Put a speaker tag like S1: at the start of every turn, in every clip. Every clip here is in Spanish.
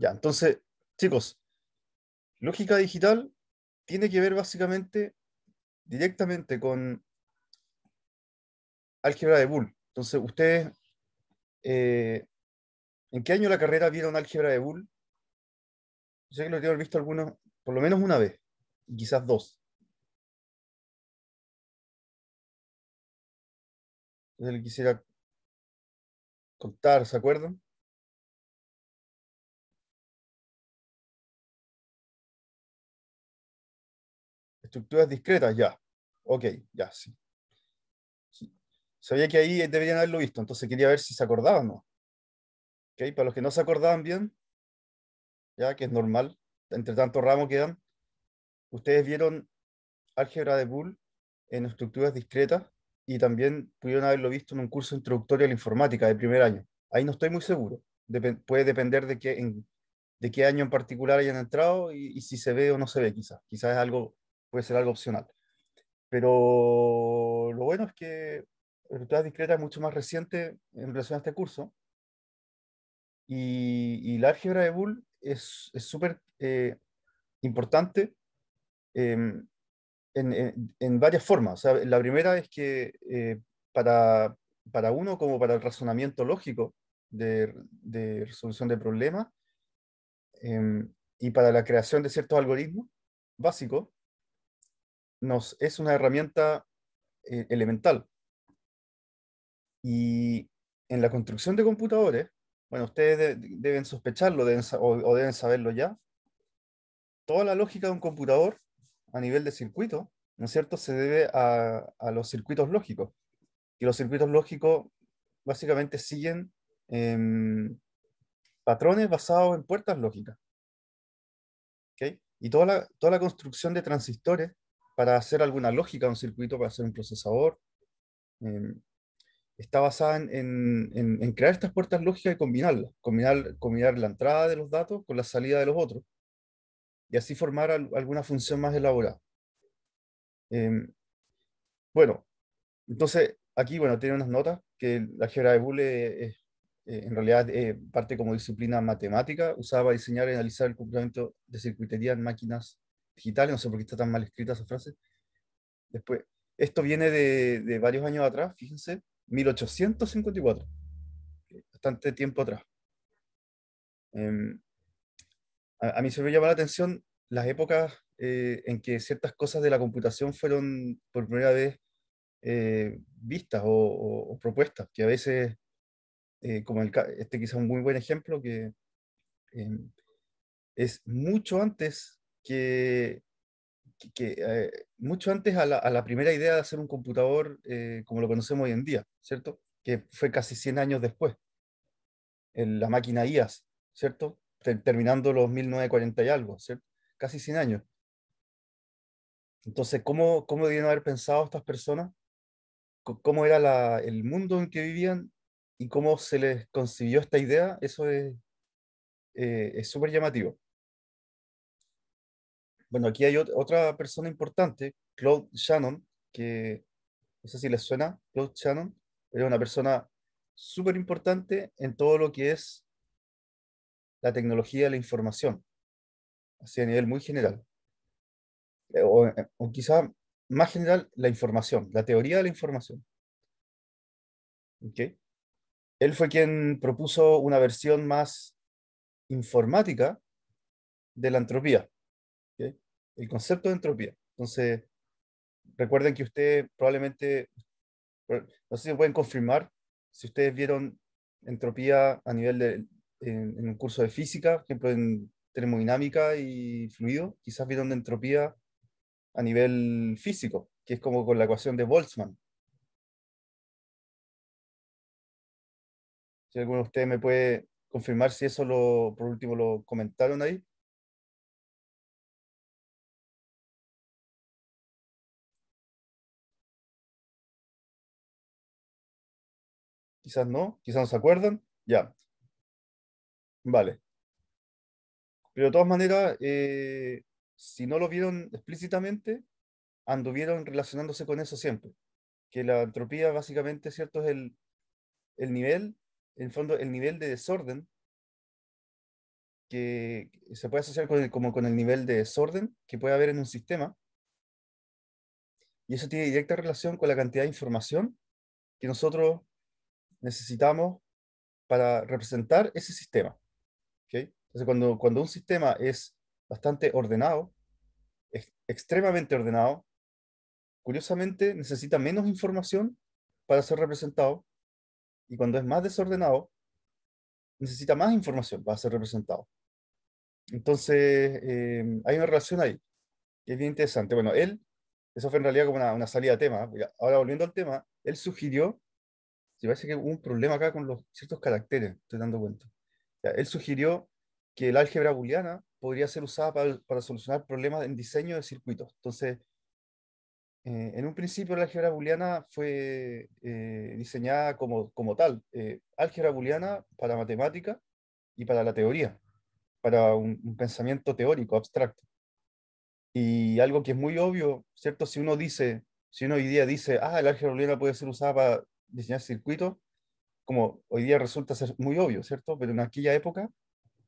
S1: Ya, entonces, chicos, lógica digital tiene que ver básicamente directamente con álgebra de Bull. Entonces, ustedes, eh,
S2: ¿en qué año la carrera vieron álgebra de Bull? Yo sé que lo tienen visto alguno, por lo menos una vez, quizás dos. Entonces le quisiera contar, ¿se acuerdan? Estructuras discretas, ya. Ok, ya, sí. Sabía que ahí deberían haberlo visto, entonces quería ver si se acordaban o no.
S1: Okay, para los que no se acordaban bien, ya que es normal, entre tanto ramo quedan, ustedes vieron álgebra de bull en estructuras discretas y también pudieron haberlo visto en un curso introductorio a la informática de primer año. Ahí no estoy muy seguro. puede depender de qué, de qué año en particular hayan entrado y, si se ve o no se ve, quizás. Quizás es algo puede ser algo opcional. Pero lo bueno es que estructura Discreta es mucho más reciente en relación a este curso. Y, la álgebra de Bull es súper eh, importante em, en, varias formas. la primera es que eh, para, para uno como para el razonamiento lógico de, de resolución de problemas em, y para la creación de ciertos algoritmos básicos, es una herramienta eh, elemental. Y en la construcción de computadores, bueno, ustedes deben sospecharlo o, deben saberlo ya, toda la lógica de un computador a nivel de circuito, ¿no es cierto?, se debe a, los circuitos lógicos. Y los circuitos lógicos básicamente siguen em, patrones basados en puertas lógicas. ¿Okay? Y toda toda la construcción de transistores para hacer alguna lógica de un circuito, para hacer un procesador. Em, está basada en, crear estas puertas lógicas y combinarlas, combinar, la entrada de los datos con la salida de los otros, y así formar alguna función más elaborada. Em, bueno, entonces aquí bueno, tiene unas notas que la álgebra de Boole eh, en realidad eh, parte como disciplina matemática usaba diseñar y analizar el comportamiento de circuitería en máquinas digitales, no sé por qué está tan mal escrita esa frase. Después, esto viene de, de varios años atrás, fíjense, 1854, bastante tiempo atrás. Em, a, mí se me llama la atención las épocas eh, en que ciertas cosas de la computación fueron por primera vez eh, vistas o, propuestas, que a veces, eh, como este quizá un muy buen ejemplo, que em, es mucho antes que, que eh, mucho antes a la, primera idea de hacer un computador eh, como lo conocemos hoy en día, ¿cierto? Que fue casi 100 años después, en la máquina IAS, ¿cierto? Terminando los 1940 y algo, ¿cierto? Casi 100 años. Entonces, ¿cómo, cómo debían haber pensado estas personas? ¿Cómo era el mundo en que vivían? ¿Y cómo se les concibió esta idea? Eso es eh, súper llamativo. Bueno, aquí hay otra persona importante, Claude Shannon, que no sé si les suena, Claude Shannon, era una persona súper importante en todo lo que es la tecnología de la información, así a nivel muy general. Eh, o, eh, o quizá más general, la información, la teoría de la información. Okay. Él fue quien propuso una versión más informática de la entropía el concepto de entropía. Entonces, recuerden que ustedes probablemente, no sé si pueden confirmar, si ustedes vieron entropía a nivel de, en, un curso de física, por ejemplo, en termodinámica y
S2: fluido, quizás vieron entropía a nivel físico, que es como con la ecuación de Boltzmann. Si alguno de ustedes me puede confirmar si eso lo, por último lo comentaron ahí. quizás no, quizás no se acuerdan, ya. Vale. Pero de todas maneras, eh,
S1: si no lo vieron explícitamente, anduvieron relacionándose con eso siempre. Que la entropía básicamente, ¿cierto? Es el, nivel, en fondo, el nivel de desorden que se puede asociar como con el nivel de desorden que puede haber en un sistema. Y eso tiene directa relación con la cantidad de información que nosotros necesitamos para representar ese sistema. Entonces, cuando, cuando un sistema es bastante ordenado, es extremadamente ordenado, curiosamente necesita menos información para ser representado y cuando es más desordenado, necesita más información para ser representado. Entonces, em, hay una relación ahí, que es bien interesante. Bueno, él, eso fue en realidad como una, una salida de tema. Ahora volviendo al tema, él sugirió me parece que hubo un problema acá con los ciertos caracteres, estoy dando cuenta. él sugirió que el álgebra booleana podría ser usada para, solucionar problemas en diseño de circuitos. Entonces, eh, en un principio la álgebra booleana fue eh, diseñada como, tal, eh, álgebra booleana para matemática y para la teoría, para un, pensamiento teórico, abstracto. Y algo que es muy obvio, ¿cierto? Si uno dice, si uno hoy día dice, ah, la álgebra booleana puede ser usada para diseñar circuitos, como hoy día resulta ser muy obvio, ¿cierto? Pero en aquella época,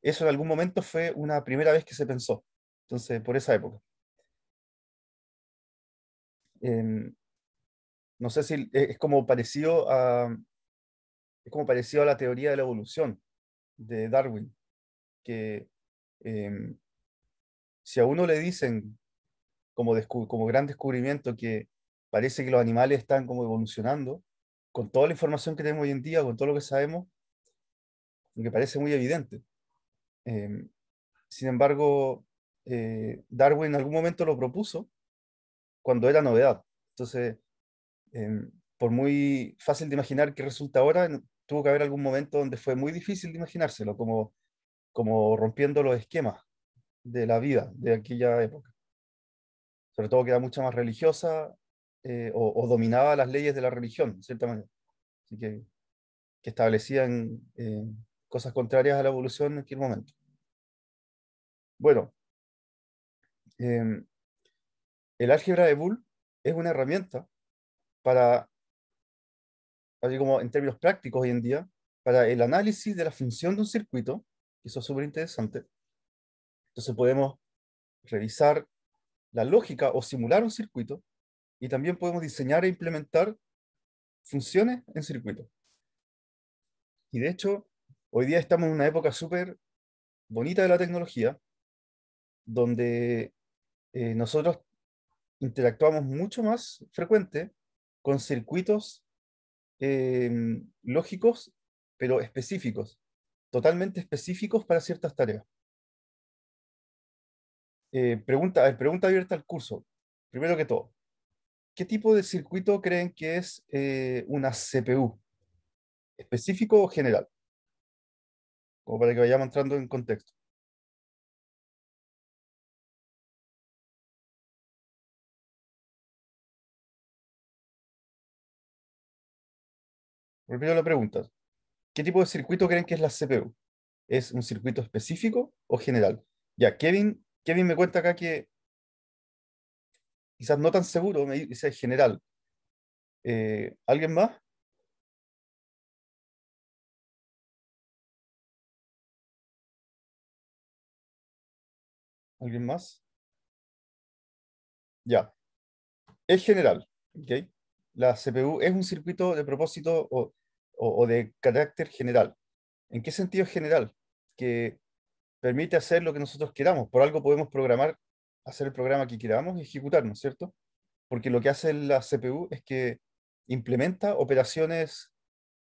S1: eso en algún momento fue una primera vez que se pensó. Entonces, por esa época. Em, no sé si es como parecido a es como parecido a la teoría de la evolución de Darwin que em, si a uno le dicen como, como gran descubrimiento que parece que los animales están como evolucionando con toda la información que tenemos hoy en día, con todo lo que sabemos, lo parece muy evidente. Em, sin embargo, eh, Darwin en algún momento lo propuso cuando era novedad. Entonces, em, por muy fácil de imaginar que resulta ahora, tuvo que haber algún momento donde fue muy difícil de imaginárselo, como, como rompiendo los esquemas de la vida de aquella época. Sobre todo que era mucho más religiosa eh, o, dominaba las leyes de la religión, de cierta manera. Así que, que establecían eh, cosas contrarias a la evolución en aquel momento. Bueno, em, el álgebra de Bull es una herramienta para, así como en términos prácticos hoy en día, para el análisis de la función de un circuito, que eso es súper interesante. Entonces podemos revisar la lógica o simular un circuito y también podemos diseñar e implementar funciones en circuitos. Y de hecho, hoy día estamos en una época súper bonita de la tecnología, donde eh, nosotros interactuamos mucho más frecuente
S2: con circuitos em, lógicos, pero específicos, totalmente específicos para ciertas tareas.
S1: Eh, pregunta abierta al curso. Primero que todo, ¿qué tipo de circuito creen
S2: que es eh, una CPU? ¿Específico o general? Como para que vayamos entrando en contexto. Primero la pregunta. ¿Qué tipo de circuito creen que es
S1: la CPU? ¿Es un circuito específico o general? Ya, Kevin, Kevin me cuenta
S2: acá que quizás no tan seguro, me dice general. Eh, ¿Alguien más? ¿Alguien más? Ya. Es general.
S1: La CPU es un circuito de propósito o de carácter general. ¿En qué sentido es general? Que permite hacer lo que nosotros queramos. Por algo podemos programar hacer el programa que queramos ¿no es ¿cierto? Porque lo que hace la CPU es que implementa operaciones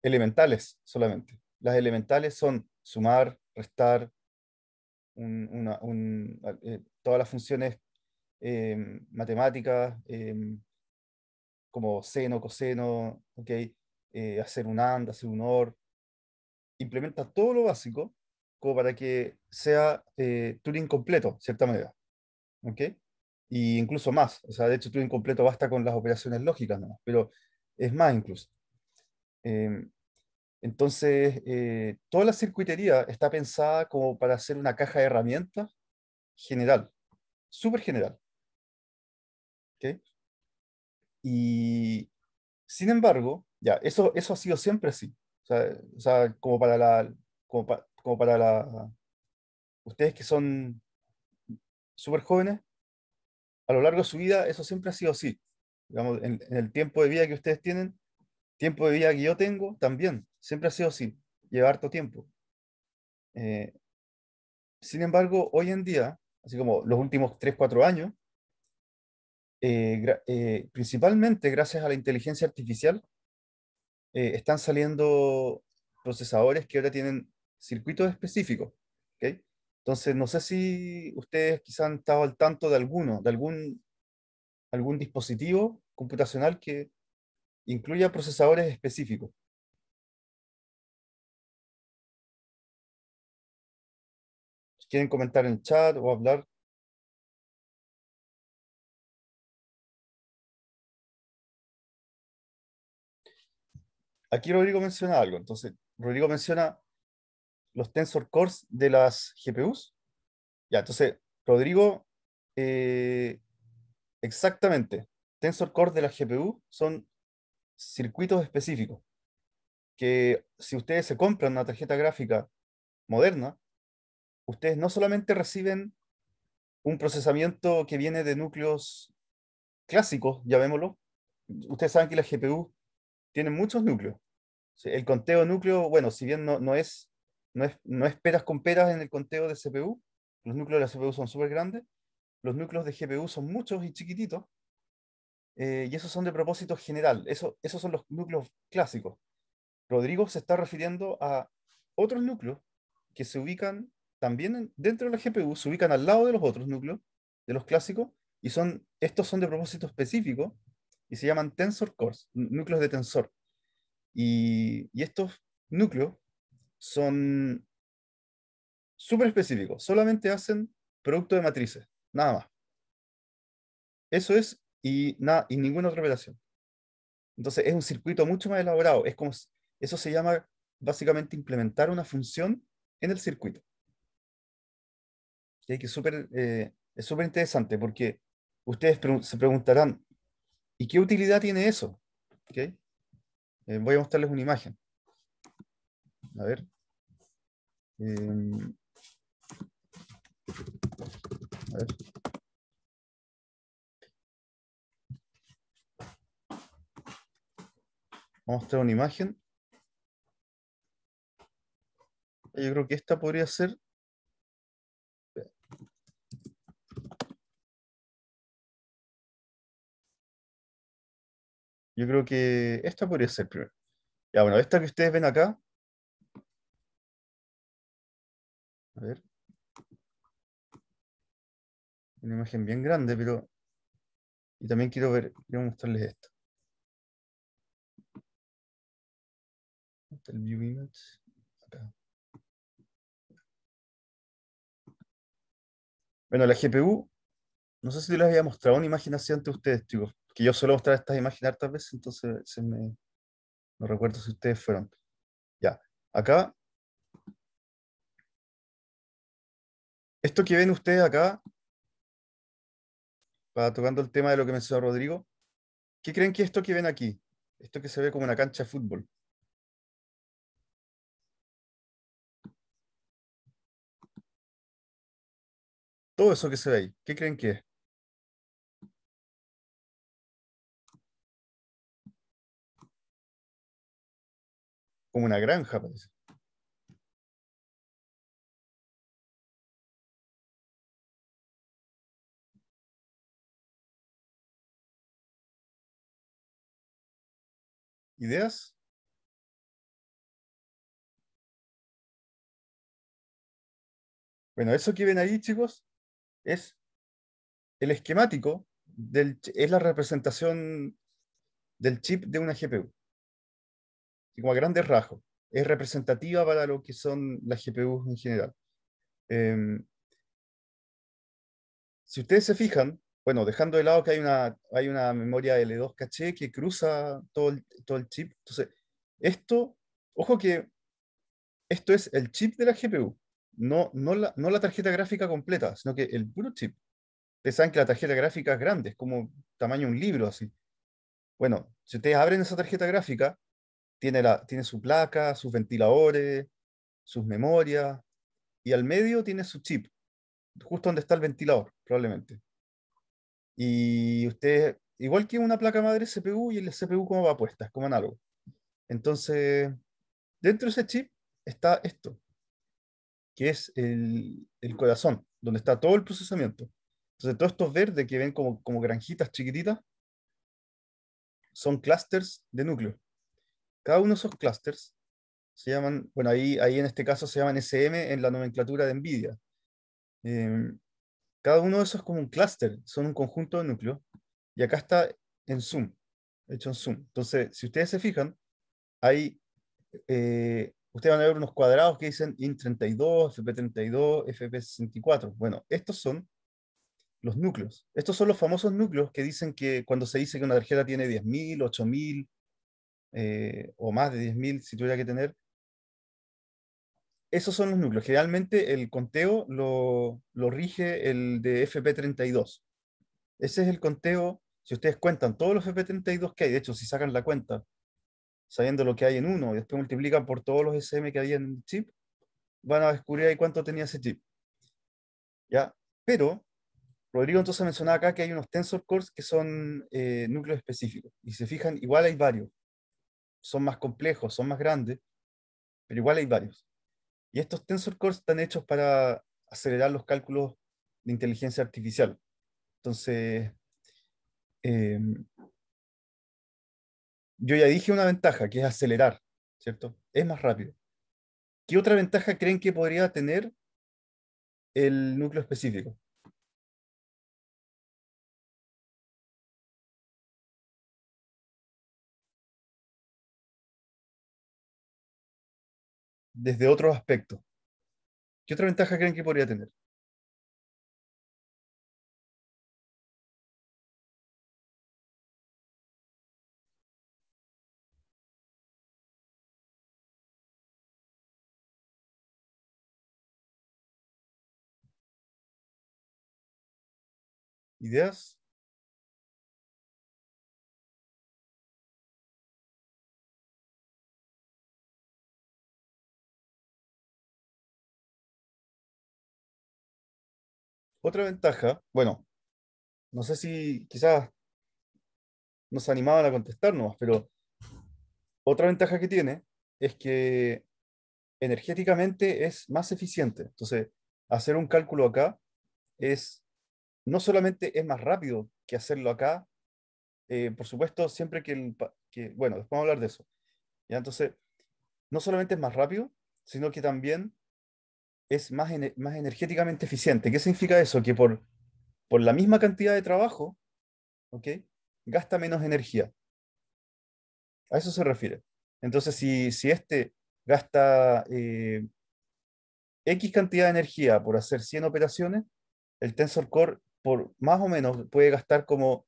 S1: elementales solamente. Las elementales son sumar, restar, eh, todas las funciones em, matemáticas, em, como seno, coseno, okay, eh, hacer un AND, hacer un OR. Implementa todo lo básico como para que sea eh, Turing completo, de cierta manera. ¿ok? Y incluso más, o sea, de hecho Turing incompleto basta con las operaciones lógicas pero es más incluso. Em, entonces, eh, toda la circuitería está pensada como para hacer una caja de herramientas general, súper general. ¿ok? Y, sin embargo, ya, eso, eso ha sido siempre así. O sea, como para la... Como, como para la... Ustedes que son súper jóvenes, a lo largo de su vida eso siempre ha sido así. Digamos, en, el tiempo de vida que ustedes tienen, tiempo de vida que yo tengo, también, siempre ha sido así. Lleva harto tiempo. Eh, sin embargo, hoy en día, así como los últimos 3, 4 años, eh, eh, principalmente gracias a la inteligencia artificial, están saliendo procesadores que ahora tienen circuitos específicos, ¿okay? Entonces, no sé si ustedes quizás han estado al
S2: tanto de alguno, de algún, dispositivo computacional que incluya procesadores específicos. Si quieren comentar en el chat o hablar. Aquí Rodrigo menciona algo, entonces Rodrigo menciona
S1: los tensor cores de las GPUs. Ya, entonces, Rodrigo, eh, exactamente, tensor cores de las GPU son circuitos específicos que si ustedes se compran una tarjeta gráfica moderna, ustedes no solamente reciben un procesamiento que viene de núcleos clásicos, llamémoslo. Ustedes saben que las GPU tienen muchos núcleos. El conteo núcleo, bueno, si bien no, no es no, es, no peras con peras en el conteo de CPU. Los núcleos de la CPU son súper grandes. Los núcleos de GPU son muchos y chiquititos. Eh, y esos son de propósito general. Eso, esos son los núcleos clásicos. Rodrigo se está refiriendo a otros núcleos que se ubican también dentro de la GPU, se ubican al lado de los otros núcleos, de los clásicos, y son, estos son de propósito específico y se llaman tensor cores, núcleos de tensor. Y, y estos núcleos son
S2: súper específicos. Solamente hacen producto de matrices, nada más. Eso es y, nada, y ninguna otra operación.
S1: Entonces es un circuito mucho más elaborado. Es como, eso se llama básicamente implementar una función en el circuito. Que eh, es súper interesante porque ustedes se preguntarán, ¿y qué utilidad tiene eso? Eh, voy a mostrarles una imagen. A ver.
S2: Eh, Vamos a mostrar una imagen. Yo creo que esta podría ser. Yo creo que esta podría ser primero. Ya, bueno, esta que ustedes ven acá A ver. Una imagen bien grande, pero... Y también quiero ver, quiero mostrarles esto. El view image. Acá. Bueno, la GPU,
S1: no sé si les había mostrado una imagen así ante ustedes, chicos, que yo suelo mostrar estas imágenes hartas veces, entonces
S2: se me, no recuerdo si ustedes fueron. Ya, acá Esto que ven ustedes acá, tocando el tema de lo que mencionó Rodrigo, ¿qué creen que esto que ven aquí, esto que se ve como una cancha de fútbol? Todo eso que se ve ahí, ¿qué creen que es? Como una granja, parece. ¿Ideas? Bueno, eso que ven ahí, chicos, es el esquemático, del, es la representación del chip de una GPU. Y como a grandes rasgos, es representativa para lo que son las GPUs en general. Em, si
S1: ustedes se fijan, bueno, dejando de lado que hay una, hay una memoria L2 caché que cruza todo el, todo el chip. Entonces, esto, ojo que esto es el chip de la GPU, no, no, la, no la tarjeta gráfica completa, sino que el puro chip. Ustedes saben que la tarjeta gráfica es grande, es como tamaño de un libro así. Bueno, si ustedes abren esa tarjeta gráfica, tiene, la, tiene su placa, sus ventiladores, sus memorias, y al medio tiene su chip, justo donde está el ventilador, probablemente. Y usted, igual que una placa madre CPU y el CPU como va puesta, como análogo. Entonces, dentro de ese chip está esto, que es el, corazón, donde está todo el procesamiento. Entonces, todos estos verdes que ven como, como granjitas chiquititas son clusters de núcleo Cada uno de esos clusters se llaman, bueno, ahí, ahí en este caso se llaman SM en la nomenclatura de NVIDIA. Em, cada uno de esos es como un clúster, son un conjunto de núcleos. Y acá está en Zoom, hecho en Zoom. Entonces, si ustedes se fijan, hay, eh, ustedes van a ver unos cuadrados que dicen IN32, FP32, FP64. Bueno, estos son los núcleos. Estos son los famosos núcleos que dicen que cuando se dice que una tarjeta tiene 10.000, 8.000 eh, o más de 10.000, si tuviera que tener, esos son los núcleos. Generalmente el conteo lo, rige el de FP32. Ese es el conteo, si ustedes cuentan todos los FP32 que hay, de hecho, si sacan la cuenta, sabiendo lo que hay en uno, y después multiplican por todos los SM que había en el chip, van a descubrir ahí cuánto tenía ese chip. ¿Ya? Pero, Rodrigo entonces mencionaba acá que hay unos tensor cores que son eh, núcleos específicos. Y si se fijan, igual hay varios. Son más complejos, son más grandes, pero igual hay varios. Y estos tensor cores están hechos para acelerar los cálculos de inteligencia artificial. Entonces, em, yo ya dije una ventaja, que es acelerar, ¿cierto? Es más rápido. ¿Qué otra ventaja
S2: creen que podría tener el núcleo específico? desde otro aspecto. ¿Qué otra ventaja creen que podría tener? ¿Ideas? Otra ventaja, bueno, no sé si quizás nos animaban a contestarnos, pero
S1: otra ventaja que tiene es que energéticamente es más eficiente. Entonces, hacer un cálculo acá es, no solamente es más rápido que hacerlo acá, eh, por supuesto, siempre que, bueno, después vamos a hablar de eso. ¿ya? Entonces, no solamente es más rápido, sino que también es más, más energéticamente eficiente. ¿Qué significa eso? Que por, por la misma cantidad de trabajo, ¿ok? Gasta menos energía. A eso se refiere. Entonces, si, si este gasta eh, X cantidad de energía por hacer 100 operaciones, el Tensor Core por más o menos puede gastar como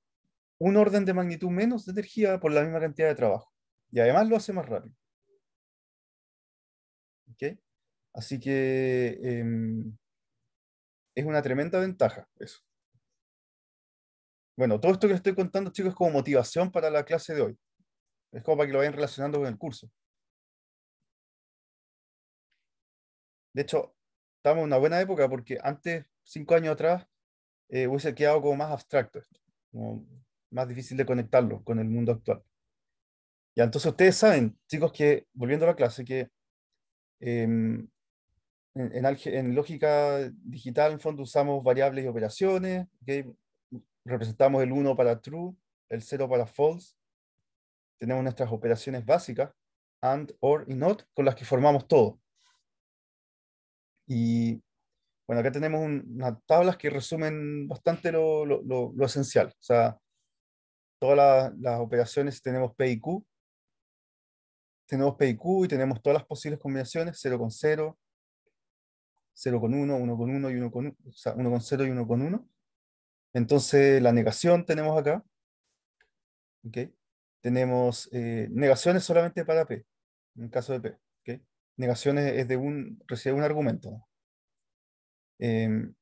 S1: un orden de magnitud menos de energía por la misma cantidad de trabajo. Y además lo hace más rápido. Así que em, es una tremenda ventaja eso.
S2: Bueno, todo esto que estoy contando, chicos, es como motivación para la clase de hoy. Es como para que lo vayan relacionando con el curso.
S1: De hecho, estamos en una buena época porque antes, cinco años atrás, eh, hubiese quedado como más abstracto esto, como más difícil de conectarlo con el mundo actual. Ya, entonces ustedes saben, chicos, que, volviendo a la clase, que em, en, lógica digital, en fondo, usamos variables y operaciones. Representamos el 1 para true, el 0 para false. Tenemos nuestras operaciones básicas, and, or y not, con las que formamos todo. Y bueno, acá tenemos unas tablas que resumen bastante lo, lo, lo, esencial. O sea, todas las, las operaciones tenemos P y Q. Tenemos P y Q y tenemos todas las posibles combinaciones, 0 con 0, 0 con 1, 1 con 1 y 1 con 1, o sea, 1 con 0 y 1 con 1. Entonces la negación tenemos acá. Tenemos eh, negaciones solamente para P, en el caso de P. Negaciones es de un, recibe un argumento. Em,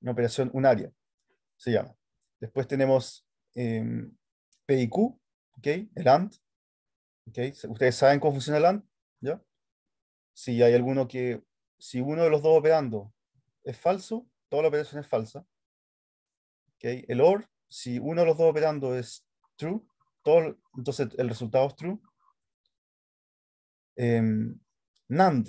S1: una operación unaria, se llama. Después tenemos em, P y Q, el AND. Ustedes saben cómo funciona el AND, Si hay alguno que si uno de los dos operando es falso, toda la operación es falsa. El OR, si uno de los dos operando es true, todo, entonces el resultado es true. Em, NAND,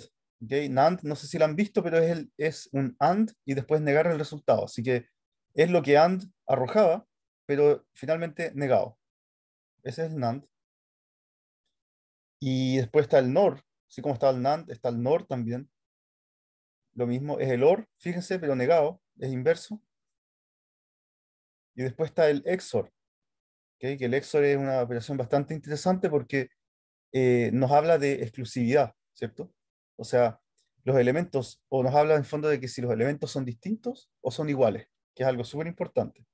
S1: NAND, no sé si lo han visto, pero es, es un AND y después negar el resultado. Así que es lo que AND arrojaba, pero finalmente negado. Ese es el NAND. Y después está el NOR. Así como está el NAND, está el NOR también. Lo mismo es el OR, fíjense, pero negado, es inverso. Y después está el EXOR, que el EXOR es una operación bastante interesante porque eh, nos habla de exclusividad, ¿cierto? O sea, los elementos, o nos habla en fondo de que si los elementos son distintos o son iguales, que es algo súper importante.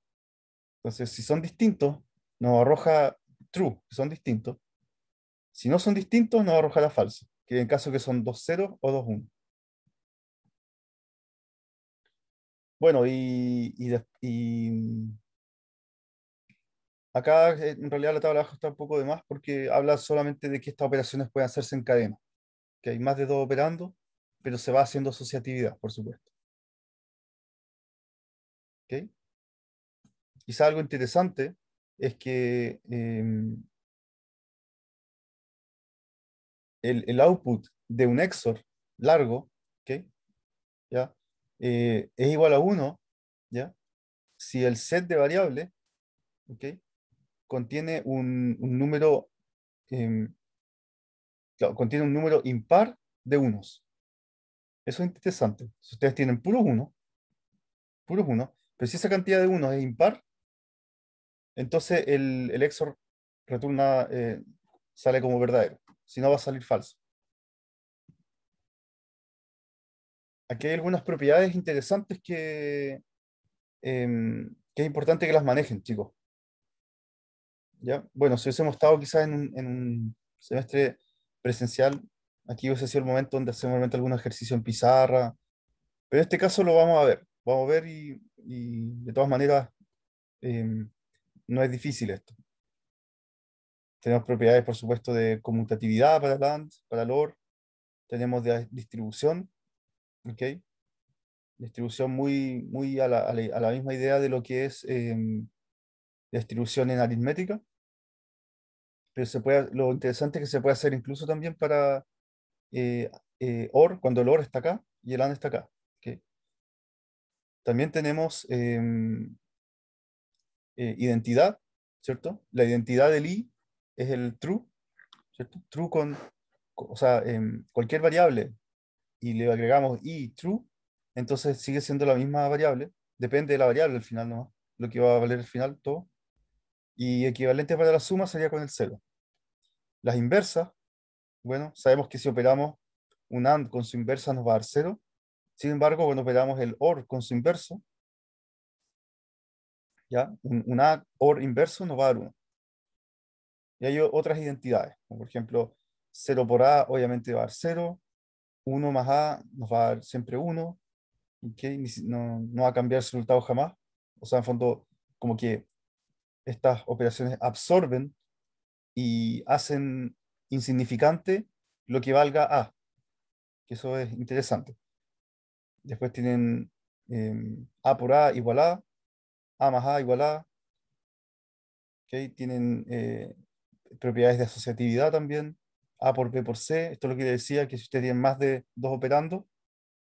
S1: Entonces, si son distintos, nos arroja true, que son distintos. Si no son distintos, nos arroja la falsa que en caso que son dos ceros o dos 1
S2: Bueno, y, mm, acá eh, en realidad la tabla abajo está un poco de más porque habla
S1: solamente de que estas operaciones pueden hacerse en cadena, que hay más de dos operando, pero se va haciendo
S2: asociatividad, por supuesto. Quizá algo interesante es que em,
S1: el, output de un exor largo, ok ¿Ya? Eh, es igual a 1, ¿ya? Si el set de variable ¿ok? Contiene un, número, em, contiene un número impar de unos. Eso es interesante. Si ustedes tienen puros 1, puros 1, pero si esa cantidad de unos es
S2: impar, entonces el, el XOR eh, sale como verdadero. Si no, va a salir falso.
S1: aquí hay algunas propiedades interesantes em, que, es importante que las manejen, chicos. ¿Ya? Bueno, si hubiésemos estado quizás en, un semestre presencial, aquí hubiese sido el momento donde hacemos algún ejercicio en pizarra, pero en este caso lo vamos a ver, vamos a ver y, de todas maneras em, no es difícil esto. Tenemos propiedades, por supuesto, de conmutatividad para land, para LOR. tenemos de distribución, ¿okay? Distribución muy, muy a, la, misma idea de lo que es em, distribución en aritmética. Pero se puede, lo interesante es que se puede hacer incluso también para eh, eh, OR, cuando el OR está acá y el AND está acá. ¿okay? También tenemos em, eh, identidad, ¿cierto? La identidad del I es el true, True con, o sea, em, cualquier variable, y le agregamos y true, entonces sigue siendo la misma variable. Depende de la variable al final nomás, lo que va a valer al final todo. Y equivalente para la suma sería con el 0. Las inversas, bueno, sabemos que si operamos un AND con su inversa nos va a dar 0. Sin embargo, cuando operamos el OR con su inverso, ¿ya? Un, AND OR inverso nos va a dar 1. Y hay otras identidades, por ejemplo, 0 por A obviamente va a dar 0, 1 más A nos va a dar siempre 1, no, no, va a cambiar el resultado jamás. O sea, en fondo, como que estas operaciones absorben y hacen insignificante lo que valga A, que eso es interesante. Después tienen em, A por A igual A, A más A igual A. Tienen eh, propiedades de asociatividad también. A ah, por B por C. Esto es lo que decía, que si ustedes tienen más de dos operando,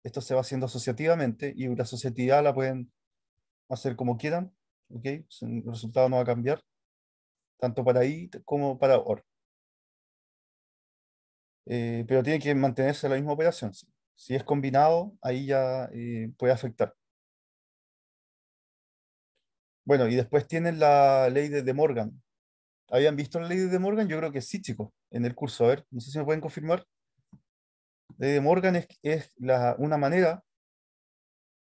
S1: esto se va haciendo asociativamente y la asociatividad la pueden hacer como quieran. El resultado no va a cambiar, tanto para I como para OR.
S2: Eh, pero tiene que mantenerse la misma operación. Si es combinado, ahí ya eh, puede afectar.
S1: Bueno, y después tienen la ley de, de Morgan. ¿Habían visto la ley de, de Morgan? Yo creo que sí, chicos en el curso. A ver, no sé si me pueden confirmar. de Morgan es, la, una manera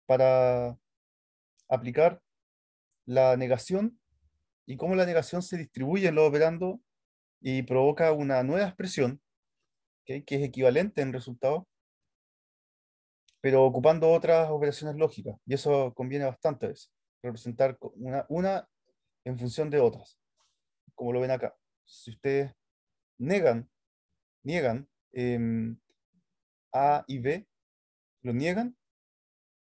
S1: para aplicar la negación y cómo la negación se distribuye en los operando y provoca una nueva expresión que es equivalente en resultado, pero ocupando otras operaciones lógicas. Y eso conviene bastante a veces, representar una, una en función de otras, como lo ven acá. Si ustedes negan, niegan em, A y B, lo niegan.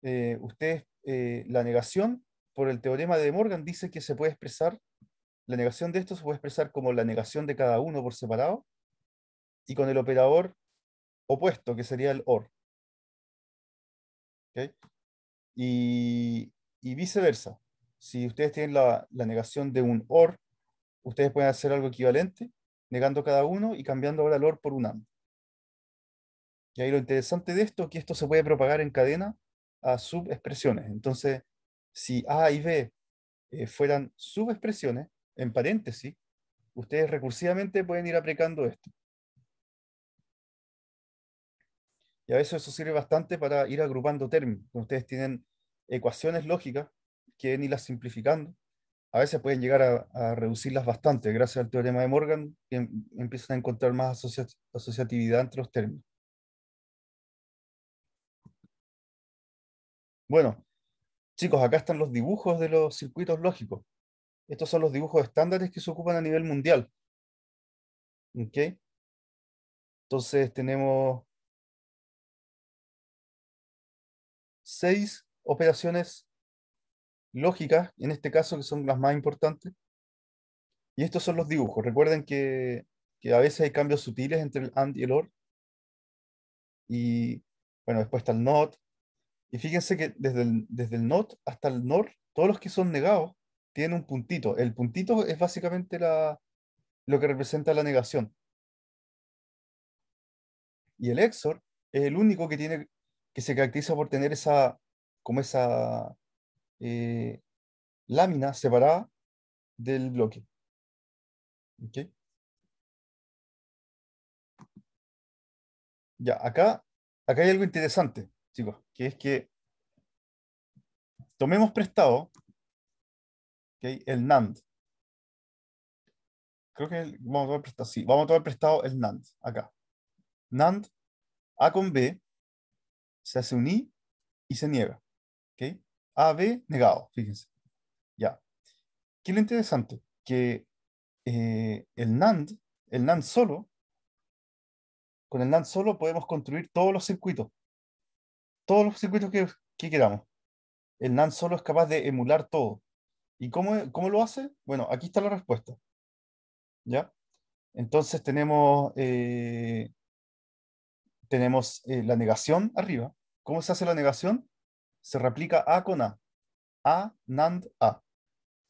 S1: Eh, ustedes, eh, la negación por el teorema de Morgan dice que se puede expresar, la negación de esto se puede expresar como la negación de cada uno por separado y con el operador opuesto, que sería el OR. Y, viceversa. Si ustedes tienen la, la negación de un OR, ustedes pueden hacer algo equivalente negando cada uno y cambiando ahora or por and Y ahí lo interesante de esto es que esto se puede propagar en cadena a subexpresiones. Entonces, si A y B eh, fueran subexpresiones, en paréntesis, ustedes recursivamente pueden ir aplicando esto. Y a veces eso sirve bastante para ir agrupando términos. Ustedes tienen ecuaciones lógicas que irlas simplificando a veces pueden llegar a, reducirlas bastante. Gracias al teorema de Morgan que em, empiezan
S2: a encontrar más asociatividad entre los términos. Bueno, chicos, acá están los dibujos de los circuitos lógicos. Estos son los dibujos estándares que se ocupan a nivel mundial. ¿Ok? Entonces tenemos seis operaciones lógicas, en este
S1: caso, que son las más importantes. Y estos son los dibujos. Recuerden que, que a veces hay cambios sutiles entre el AND y el OR. Y bueno, después está el NOT. Y fíjense que desde el, desde el NOT hasta el NOR, todos los que son negados tienen un puntito. El puntito es básicamente la, lo que representa la negación. Y el EXOR es el único que tiene que se caracteriza por tener esa como esa eh, lámina
S2: separada del bloque. ¿Okay? Ya, acá, acá hay algo interesante, chicos, que es que tomemos prestado ¿okay? el NAND. Creo que vamos a tomar prestado, sí, vamos a tomar prestado el NAND, acá. NAND A con B se
S1: hace un I y se niega. ¿okay? B, negado, fíjense. Ya. ¿Qué es lo interesante? Que eh, el NAND, el NAND solo, con el NAND solo podemos construir todos los circuitos. Todos los circuitos que, queramos. El NAND solo es capaz de emular todo. ¿Y cómo, lo hace? Bueno, aquí está la respuesta. ¿Ya? Entonces tenemos, eh, tenemos eh, la negación arriba.
S2: ¿Cómo se hace la negación? se replica A con A. A, NAND, A.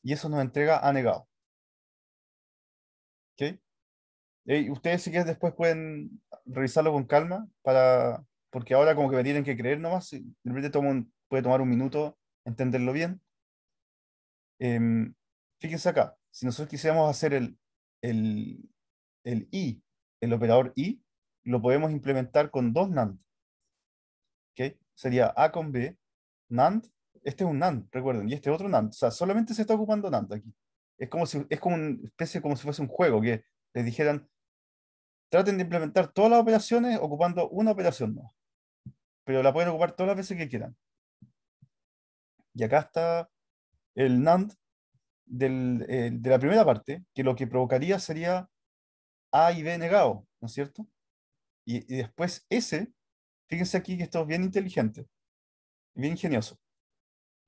S2: Y eso nos entrega A negado. ¿Ok?
S1: ustedes si quieren después pueden revisarlo con calma para porque ahora como que me tienen que creer nomás. De repente puede tomar un minuto entenderlo bien. Em, fíjense acá, si nosotros quisiéramos hacer el, el, I, el operador I, lo podemos implementar con dos NAND. ¿Okay? Sería A con B NAND, este es un NAND, recuerden, y este otro NAND. O sea, solamente se está ocupando NAND aquí. Es como, si, es como una especie como si fuese un juego que les dijeran, traten de implementar todas las operaciones ocupando una operación no. Pero la pueden ocupar todas las veces que quieran. Y acá está el NAND eh, de la primera parte, que lo que provocaría sería A y B negado, ¿no es cierto? Y, y después S, fíjense aquí que esto es bien inteligente bien ingenioso.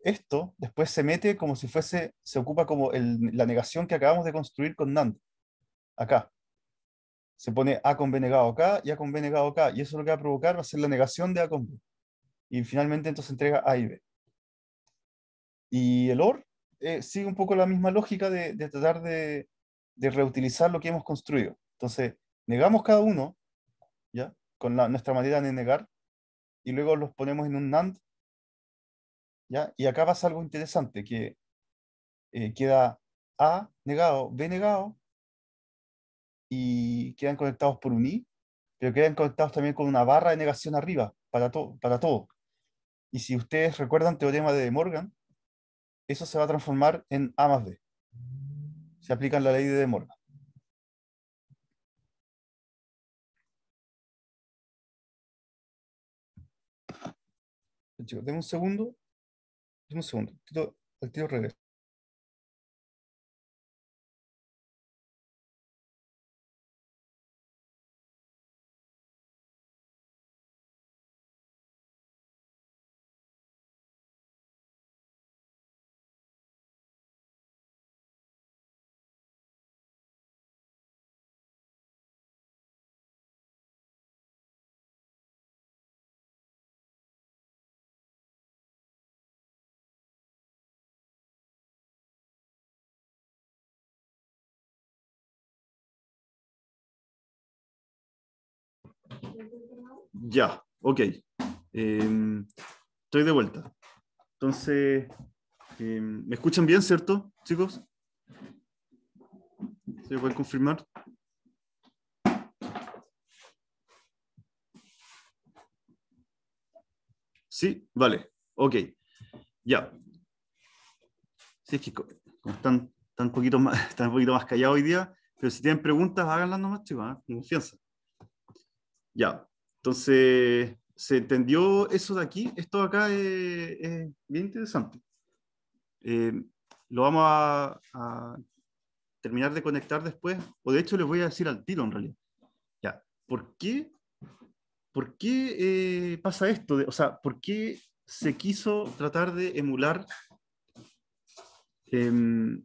S1: Esto después se mete como si fuese, se ocupa como la negación que acabamos de construir con NAND, acá. Se pone A con B negado acá y A con B negado acá, y eso lo que va a provocar va a ser la negación de A con B. Y finalmente entonces entrega A y B. Y el OR eh, sigue un poco la misma lógica de, tratar de, reutilizar lo que hemos construido. Entonces, negamos cada uno, ¿ya? Con nuestra manera de negar, y luego los
S2: ponemos en un NAND ¿ya? Y acá pasa algo interesante, que eh, queda A negado, B negado, y
S1: quedan conectados por un I, pero quedan conectados también con una barra de negación arriba, para, para todo. Y si ustedes recuerdan el teorema de Morgan, eso se va a transformar en
S2: A más B. Se aplica la ley de, de Morgan. Chicos, denme un segundo un segundo, al tiro revés Ya, ok. Em,
S1: estoy de vuelta. Entonces, em, ¿me escuchan bien, cierto, chicos? ¿Se puede confirmar? Sí, vale, ok. Ya. Sí, es que están, poquito más, están un poquito más callados hoy día, pero si tienen preguntas, háganlas nomás, chicos, ¿ah? confianza. Ya, entonces se entendió eso de aquí, esto de acá es, bien interesante. Eh, lo vamos a, terminar de conectar después, o de hecho les voy a decir al tiro en realidad. Ya, ¿por qué, por qué eh, pasa esto? o sea, ¿por qué se quiso tratar de emular em,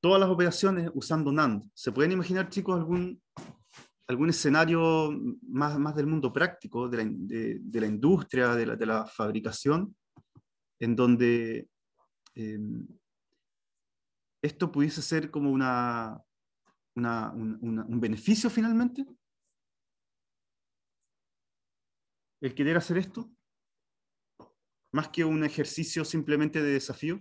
S1: todas las operaciones usando NAND? ¿Se pueden imaginar, chicos, algún algún escenario más, más del mundo práctico, de la, industria, de la, fabricación, en donde em, esto pudiese ser como un, un beneficio finalmente? ¿El querer hacer esto? Más que un ejercicio simplemente de desafío.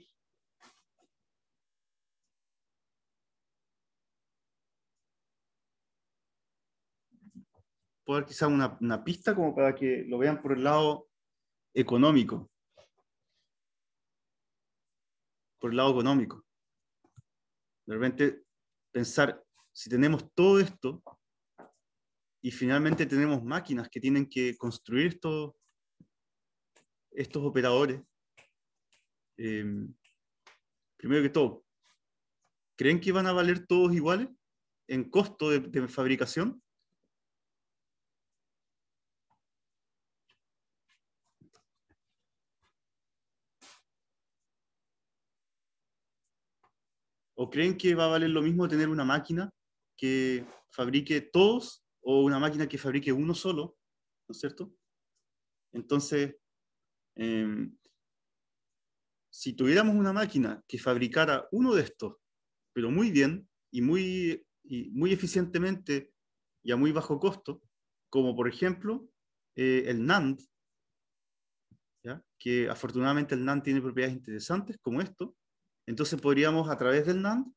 S1: puedo dar quizás una, pista como para que lo vean por el lado económico. Por el lado económico. De repente pensar, si tenemos todo esto y finalmente tenemos máquinas que tienen que construir estos, estos operadores, em, primero que todo, ¿creen que van a valer todos iguales en costo de fabricación? ¿O creen que va a valer lo mismo tener una máquina que fabrique todos o una máquina que fabrique uno solo? ¿No es cierto? Entonces, em, si tuviéramos una máquina que fabricara uno de estos, pero muy bien y muy, muy eficientemente y a muy bajo costo, como por ejemplo eh, el NAND, que afortunadamente el NAND tiene propiedades interesantes como esto, entonces podríamos a través del NAND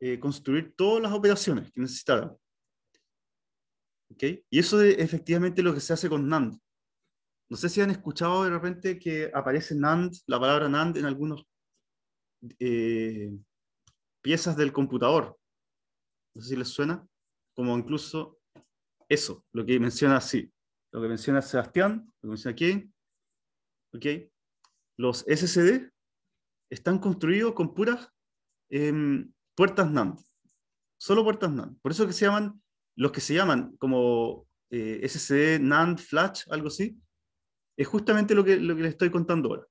S1: eh, construir todas las operaciones que necesitáramos. ¿Okay? Y eso es efectivamente lo que se hace con NAND. No sé si han escuchado de repente que aparece NAND, la palabra NAND en algunas eh, piezas del computador. No sé si les suena, como incluso eso, lo que menciona así, lo que menciona Sebastián, lo que menciona aquí, ¿ok? Los SSD están construidos con puras em, puertas NAND. Solo puertas NAND. Por eso que se llaman, los que se llaman como eh, NAND, Flash, algo así, es justamente lo que, lo que les estoy contando ahora.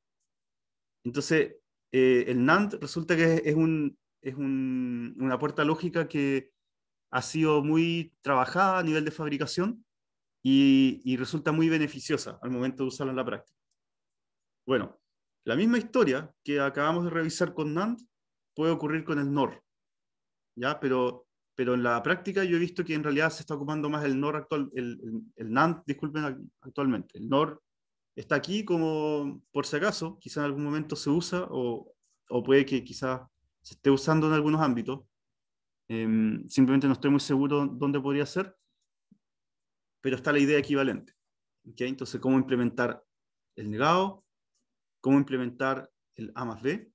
S1: Entonces, eh, el NAND resulta que es, un, es un, una puerta lógica que ha sido muy trabajada a nivel de fabricación y, y resulta muy beneficiosa al momento de usarla en la práctica. Bueno, la misma historia que acabamos de revisar con NAND puede ocurrir con el NOR, ¿ya? Pero, pero en la práctica yo he visto que en realidad se está ocupando más el NOR actual, el, NAND, disculpen, actualmente. El NOR está aquí como por si acaso, quizá en algún momento se usa o, o puede que quizás se esté usando en algunos ámbitos. Em, simplemente no estoy muy seguro dónde podría ser, pero está la idea equivalente. ¿okay? Entonces, cómo implementar el negado cómo implementar el A más B,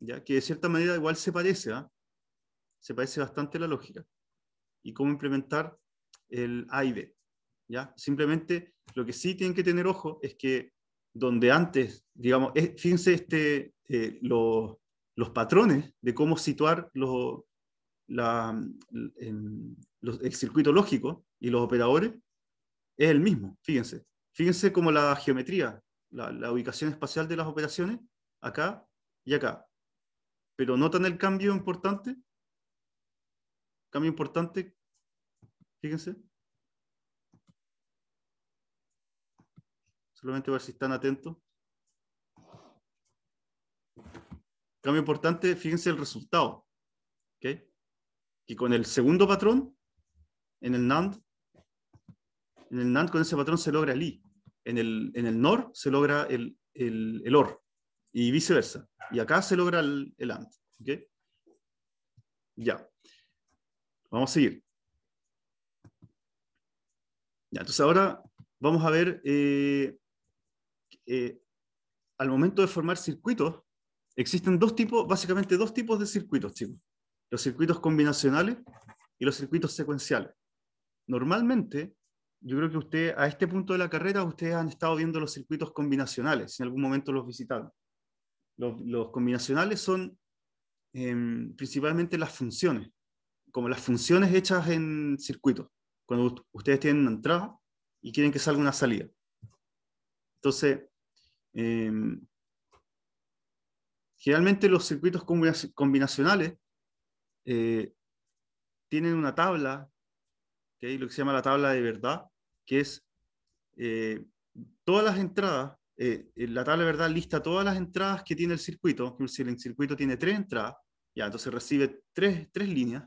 S1: ¿ya? que de cierta manera igual se parece, ¿ah? se parece bastante la lógica, y cómo implementar el A y B. ¿ya? Simplemente lo que sí tienen que tener ojo es que donde antes, digamos, fíjense este, eh, los, los patrones de cómo situar los, los, el circuito lógico y los operadores, es el mismo, fíjense. Fíjense cómo la geometría la, ubicación espacial de las operaciones acá y acá. Pero notan el cambio importante. Cambio importante, fíjense. Solamente ver si están atentos. Cambio importante, fíjense el resultado. ¿Okay? Que con el segundo patrón, en el NAND, en el NAND con ese patrón se logra el I en el, en el NOR se logra el, el, el, OR y viceversa. Y acá se logra el, el AND. Ya. Vamos a seguir. Ya, entonces ahora vamos a ver, eh, eh, al momento de formar circuitos, existen dos tipos, básicamente dos tipos de circuitos, chicos. Los circuitos combinacionales y los circuitos secuenciales. Normalmente, yo creo que usted, a este punto de la carrera, ustedes han estado viendo los circuitos combinacionales, si en algún momento los visitaron. Los, combinacionales son em, principalmente las funciones, como las funciones hechas en circuitos, cuando ustedes tienen una entrada y quieren que salga una salida. Entonces, em, generalmente los circuitos combinacionales eh, tienen una tabla lo que se llama la tabla de verdad, que es eh, todas las entradas, eh, eh, la tabla de verdad lista todas las entradas que tiene el circuito, si el circuito tiene tres entradas, ya, entonces recibe tres, líneas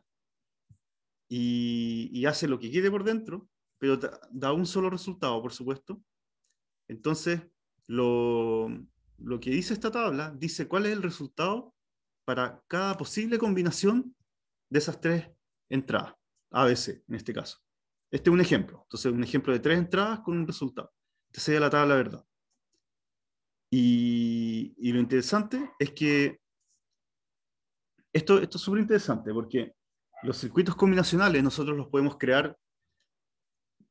S1: y, hace lo que quiere por dentro, pero da, un solo resultado, por supuesto. Entonces, lo, lo que dice esta tabla, dice cuál es el resultado para cada posible combinación de esas tres entradas, ABC en este caso. Este es un ejemplo. Entonces, un ejemplo de tres entradas con un resultado. Esta sería la tabla de verdad. Y, lo interesante es que esto, esto es súper interesante porque los circuitos combinacionales nosotros los podemos crear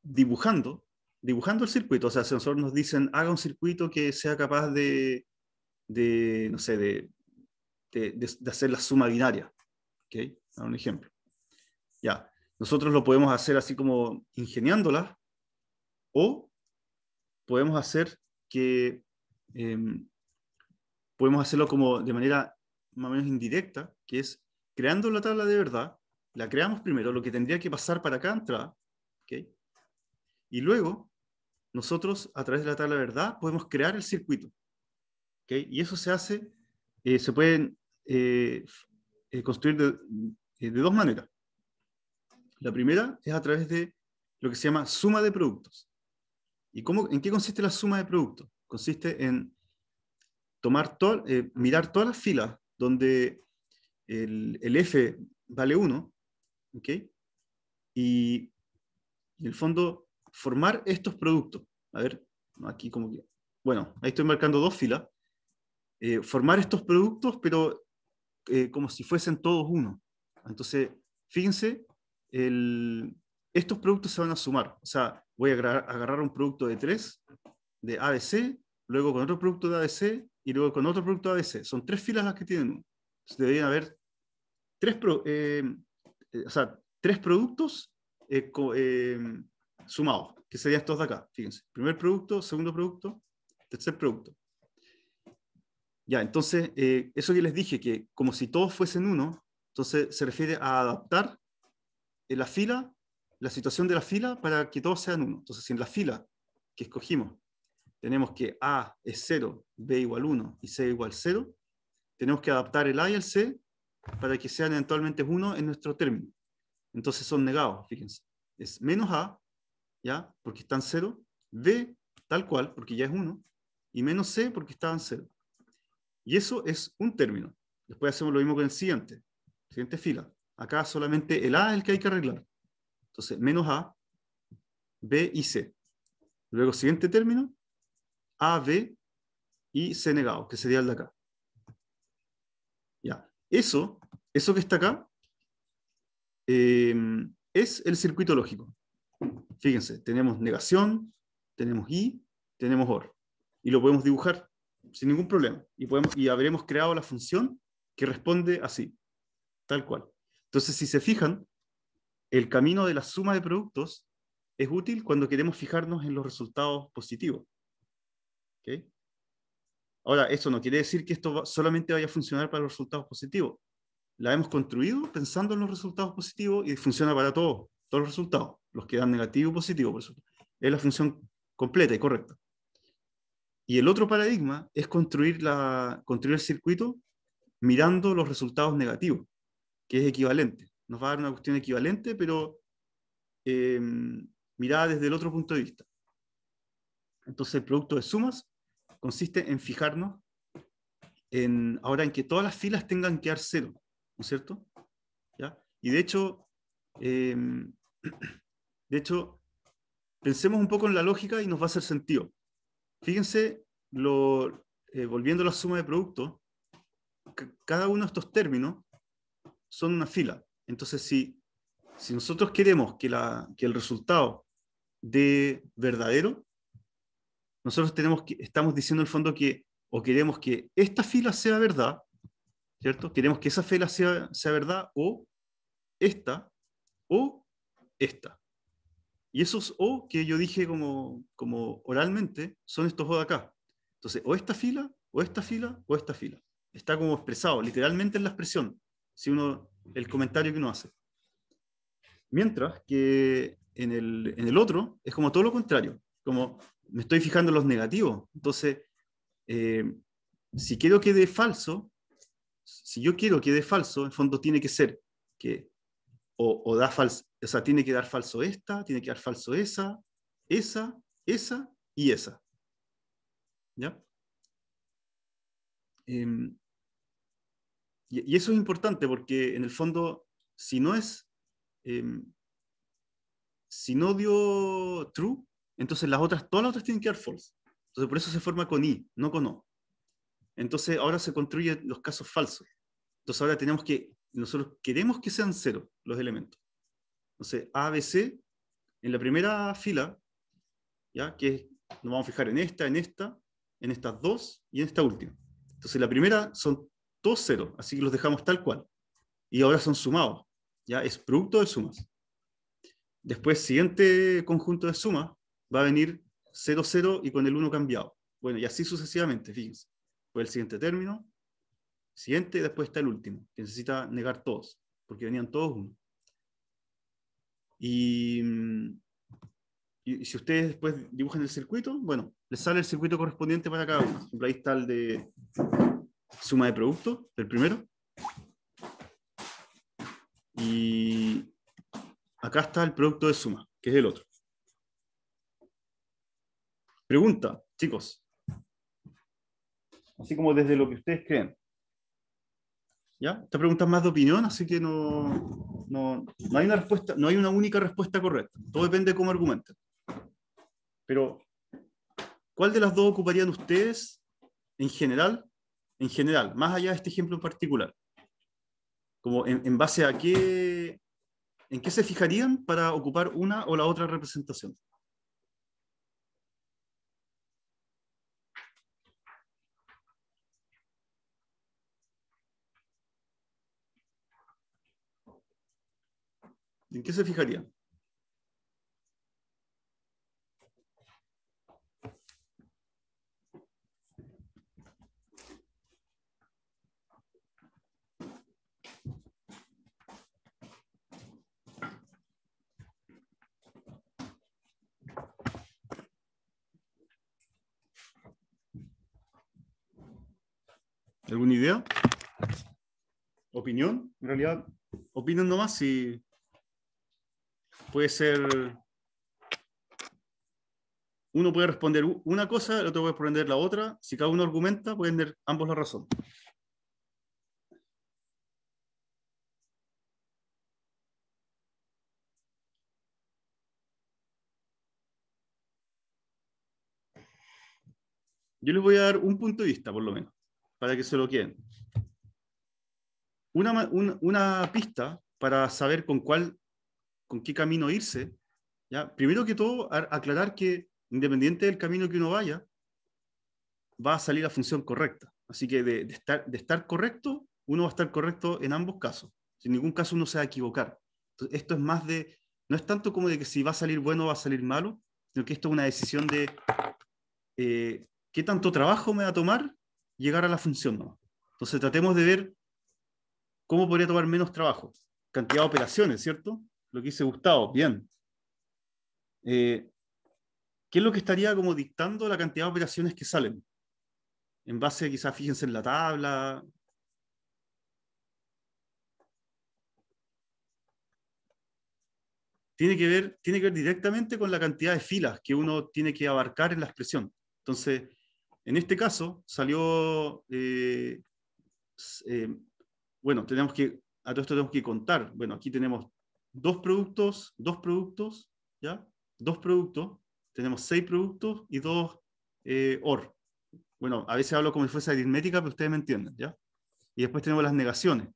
S1: dibujando, dibujando el circuito. O sea, si nosotros nos dicen, haga un circuito que sea capaz de, no sé, de, de, hacer la suma binaria. ¿Ok? a un ejemplo. Ya. Nosotros lo podemos hacer así como ingeniándola, o podemos hacer que em, podemos hacerlo como de manera más o menos indirecta, que es creando la tabla de verdad, la creamos primero, lo que tendría que pasar para cada entrada, y luego nosotros a través de la tabla de verdad podemos crear el circuito. Y eso se hace, eh, se pueden eh, eh, construir de dos maneras. La primera es a través de lo que se llama suma de productos. ¿Y cómo, en qué consiste la suma de productos? Consiste en tomar todo eh, mirar todas las filas donde el, el F vale 1, y en el fondo formar estos productos. A ver, aquí como que... Bueno, ahí estoy marcando dos filas. Eh, formar estos productos, pero eh, como si fuesen todos uno. Entonces, fíjense el, estos productos se van a sumar. O sea, voy a agarrar un producto de 3, de ABC, luego con otro producto de ABC y luego con otro producto de ABC. Son tres filas las que tienen. Entonces, deberían haber tres, eh, eh, o sea, tres productos eh, sumados, que serían estos de acá. Fíjense, primer producto, segundo producto, tercer producto. Ya, entonces, eso que les dije, que como si todos fuesen uno, entonces se refiere a adaptar en la fila, la situación de la fila para que todos sean uno. Entonces, si en la fila que escogimos tenemos que A es 0, B igual 1 y C igual 0, tenemos que adaptar el A y el C para que sean eventualmente 1 en nuestro término. Entonces son negados, fíjense. Es menos A, ¿ya? Porque están 0, B tal cual, porque ya es 1, y menos C porque estaban 0. Y eso es un término. Después hacemos lo mismo con el siguiente, siguiente fila. Acá solamente el A es el que hay que arreglar. Entonces, menos A, B y C. Luego, siguiente término, A, B y C negado, que sería el de acá. Ya. Eso, eso que está acá, em, es el circuito lógico. Fíjense, tenemos negación, tenemos I, tenemos OR. Y lo podemos dibujar sin ningún problema. Y, y habremos creado la función que responde así, tal cual. Entonces, si se fijan, el camino de la suma de productos es útil cuando queremos fijarnos en los resultados positivos. Ahora, eso no quiere decir que esto solamente vaya a funcionar para los resultados positivos. La hemos construido pensando en los resultados positivos y funciona para todos, todos los resultados, los que dan negativo y positivo. Por Es la función completa y correcta. Y el otro paradigma es construir, la, construir el circuito mirando los resultados negativos que es equivalente. Nos va a dar una cuestión equivalente, pero eh, mirada desde el otro punto de vista. Entonces el producto de sumas consiste en fijarnos en, ahora en que todas las filas tengan que dar cero, ¿no es cierto? ¿Ya? Y de hecho, em, de hecho, pensemos un poco en la lógica y nos va a hacer sentido. Fíjense, lo, eh, volviendo a la suma de productos, cada uno de estos términos son una fila. Entonces, si, si nosotros queremos que, la, que el resultado de verdadero, nosotros tenemos estamos diciendo en el fondo que o queremos que esta fila sea verdad, ¿cierto? Queremos que esa fila sea, sea verdad o esta o esta. Y esos o que yo dije como, como oralmente son estos o de acá. Entonces, o esta fila, o esta fila, o esta fila. Está como expresado literalmente en la expresión si uno, el comentario que uno hace. Mientras que en el, en el otro es como todo lo contrario, como me estoy fijando en los negativos. Entonces, eh, si quiero que dé falso, si yo quiero que dé falso, en fondo tiene que ser que o, da falso, o sea, tiene que dar falso esta, tiene que dar falso esa, esa, esa y esa. ¿Ya? Em, y, eso es importante porque en el fondo, si no es, em, si no dio true, entonces las otras, todas las otras tienen que dar false. Entonces por eso se forma con i, no con o. Entonces ahora se construyen los casos falsos. Entonces ahora tenemos que, nosotros queremos que sean cero los elementos. Entonces A, B, C, en la primera fila, ¿ya? que nos vamos a fijar en esta, en esta, en estas dos y en esta última. Entonces la primera son cero, así que los dejamos tal cual. Y ahora son sumados, ya es producto de sumas. Después, siguiente conjunto de sumas, va a venir 0, 0 y con el 1 cambiado. Bueno, y así sucesivamente, fíjense. por el siguiente término, siguiente, después está el último, que necesita negar todos, porque venían todos 1. Y, si ustedes después dibujan el circuito, bueno, les sale el circuito correspondiente para cada uno. Por ahí está el de suma de producto, el primero. Y acá está el producto de suma, que es el otro. Pregunta, chicos. Así como desde lo que ustedes creen. ¿Ya? Esta pregunta es más de opinión, así que no, hay una respuesta, no hay una única respuesta correcta. Todo depende de cómo argumenten. Pero, ¿cuál de las dos ocuparían ustedes en general en general, más allá de este ejemplo en particular? Como en, base a qué, en qué se fijarían para ocupar una o la otra representación. ¿En qué se fijarían? ¿Alguna idea? ¿Opinión? En realidad, opinando nomás si puede ser... Uno puede responder una cosa, el otro puede responder la otra. Si cada uno argumenta, pueden tener ambos la razón. Yo les voy a dar un punto de vista, por lo menos para que se lo queden. Una, una pista para saber con cuál, con qué camino irse. ¿ya? Primero que todo, aclarar que independiente del camino que uno vaya, va a salir la función correcta. Así que de, estar, de estar correcto, uno va a estar correcto en ambos casos. En ningún caso uno se va a equivocar. esto es más de, no es tanto como de que si va a salir bueno o va a salir malo, sino que esto es una decisión de eh, qué tanto trabajo me va a tomar llegar a la función. Entonces tratemos de ver cómo podría tomar menos trabajo. Cantidad de operaciones, ¿cierto? Lo que hice Gustavo, bien. Eh, ¿Qué es lo que estaría como dictando la cantidad de operaciones que salen? En base, quizás, fíjense en la tabla, tiene que ver, tiene que ver directamente con la cantidad de filas que uno tiene que abarcar en la expresión. Entonces, en este caso salió, eh, eh, bueno, tenemos que, a todo esto tenemos que contar, bueno, aquí tenemos dos productos, dos productos, ¿ya? Dos productos, tenemos seis productos y dos eh, OR. Bueno, a veces hablo como si fuese aritmética, pero ustedes me entienden, ¿ya? Y después tenemos las negaciones.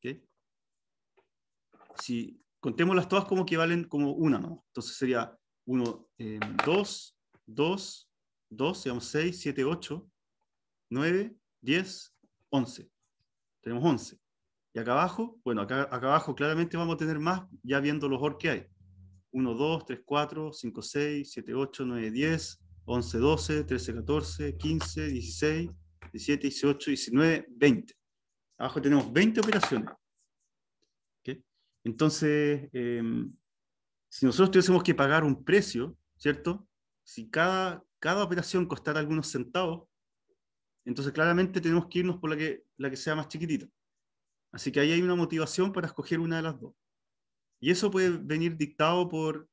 S1: si Si contémoslas todas como que valen como una, ¿no? Entonces sería uno, dos, dos... 2, 6, 7, 8, 9, 10, 11. Tenemos 11. Y acá abajo, bueno, acá, abajo claramente vamos a tener más ya viendo los OR que hay. 1, 2, 3, 4, 5, 6, 7, 8, 9, 10, 11, 12, 13, 14, 15, 16, 17, 18, 19, 20. Abajo tenemos 20 operaciones. Entonces, em, si nosotros tuviésemos que pagar un precio, ¿cierto? Si cada cada operación costar algunos centavos, entonces claramente tenemos que irnos por la que, la que sea más chiquitita. Así que ahí hay una motivación para escoger una de las dos. Y eso puede venir dictado por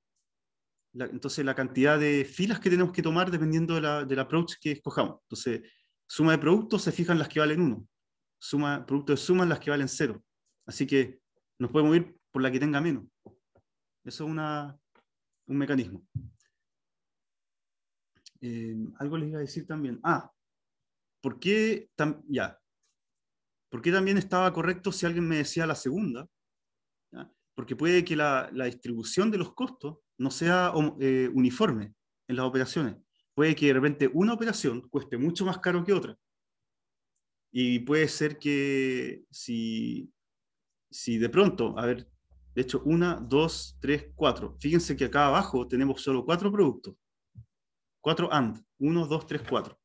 S1: la, entonces la cantidad de filas que tenemos que tomar dependiendo de la, del approach que escojamos. Entonces, suma de productos se fijan las que valen uno, suma, productos de suma las que valen cero. Así que nos podemos ir por la que tenga menos. Eso es un mecanismo. Eh, algo les iba a decir también. Ah, ¿por qué, ya, ¿por qué también estaba correcto si alguien me decía la segunda? Porque puede que la, distribución de los costos no sea eh, uniforme en las operaciones. Puede que de repente una operación cueste mucho más caro que otra. Y puede ser que si, si de pronto, a ver, de hecho, una, dos, tres, cuatro. Fíjense que acá abajo tenemos solo cuatro productos. 4 AND. 1, 2, 3, 4.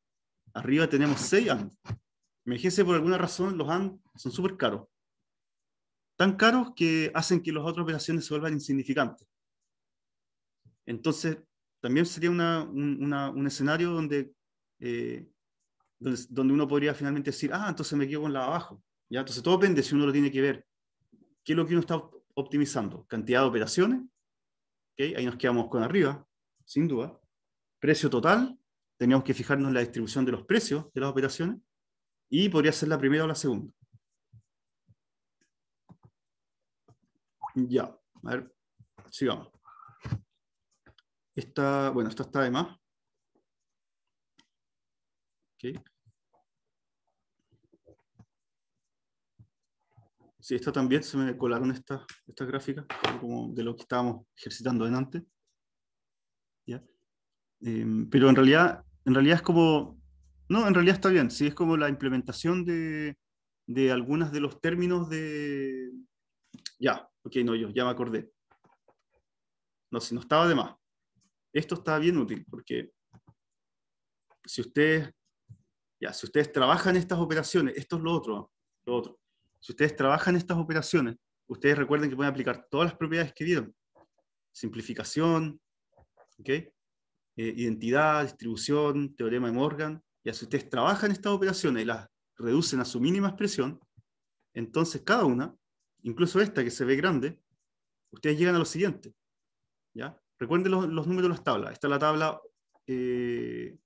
S1: Arriba tenemos seis AND. Imagínense, por alguna razón, los AND son súper caros. Tan caros que hacen que las otras operaciones se vuelvan insignificantes. Entonces, también sería un, escenario eh, donde, donde, uno podría finalmente decir, ah, entonces me quedo con la abajo. ¿Ya? Entonces, todo depende si uno lo tiene que ver. ¿Qué es lo que uno está optimizando? ¿Cantidad de operaciones? ¿Okay? Ahí nos quedamos con arriba, sin duda precio total, teníamos que fijarnos en la distribución de los precios de las operaciones y podría ser la primera o la segunda. Ya, a ver, sigamos. Esta, bueno, esta está de más. Sí, esta también se me colaron estas gráficas, de lo que estábamos ejercitando antes. Em, pero en realidad, en realidad es como, no, en realidad está bien, sí, es como la implementación de, de algunos de los términos de, ya, ok, no, yo ya me acordé. No, si no estaba de más. Esto está bien útil porque si ustedes, ya, si ustedes trabajan estas operaciones, esto es lo otro, lo otro. Si ustedes trabajan estas operaciones, ustedes recuerden que pueden aplicar todas las propiedades que vieron. Simplificación, ¿ok? Eh, identidad, distribución, teorema de Morgan, y si ustedes trabajan estas operaciones y las reducen a su mínima expresión, entonces cada una, incluso esta que se ve grande, ustedes llegan a lo siguiente. ¿ya? Recuerden los, números de las tablas. Esta es la tabla, eh,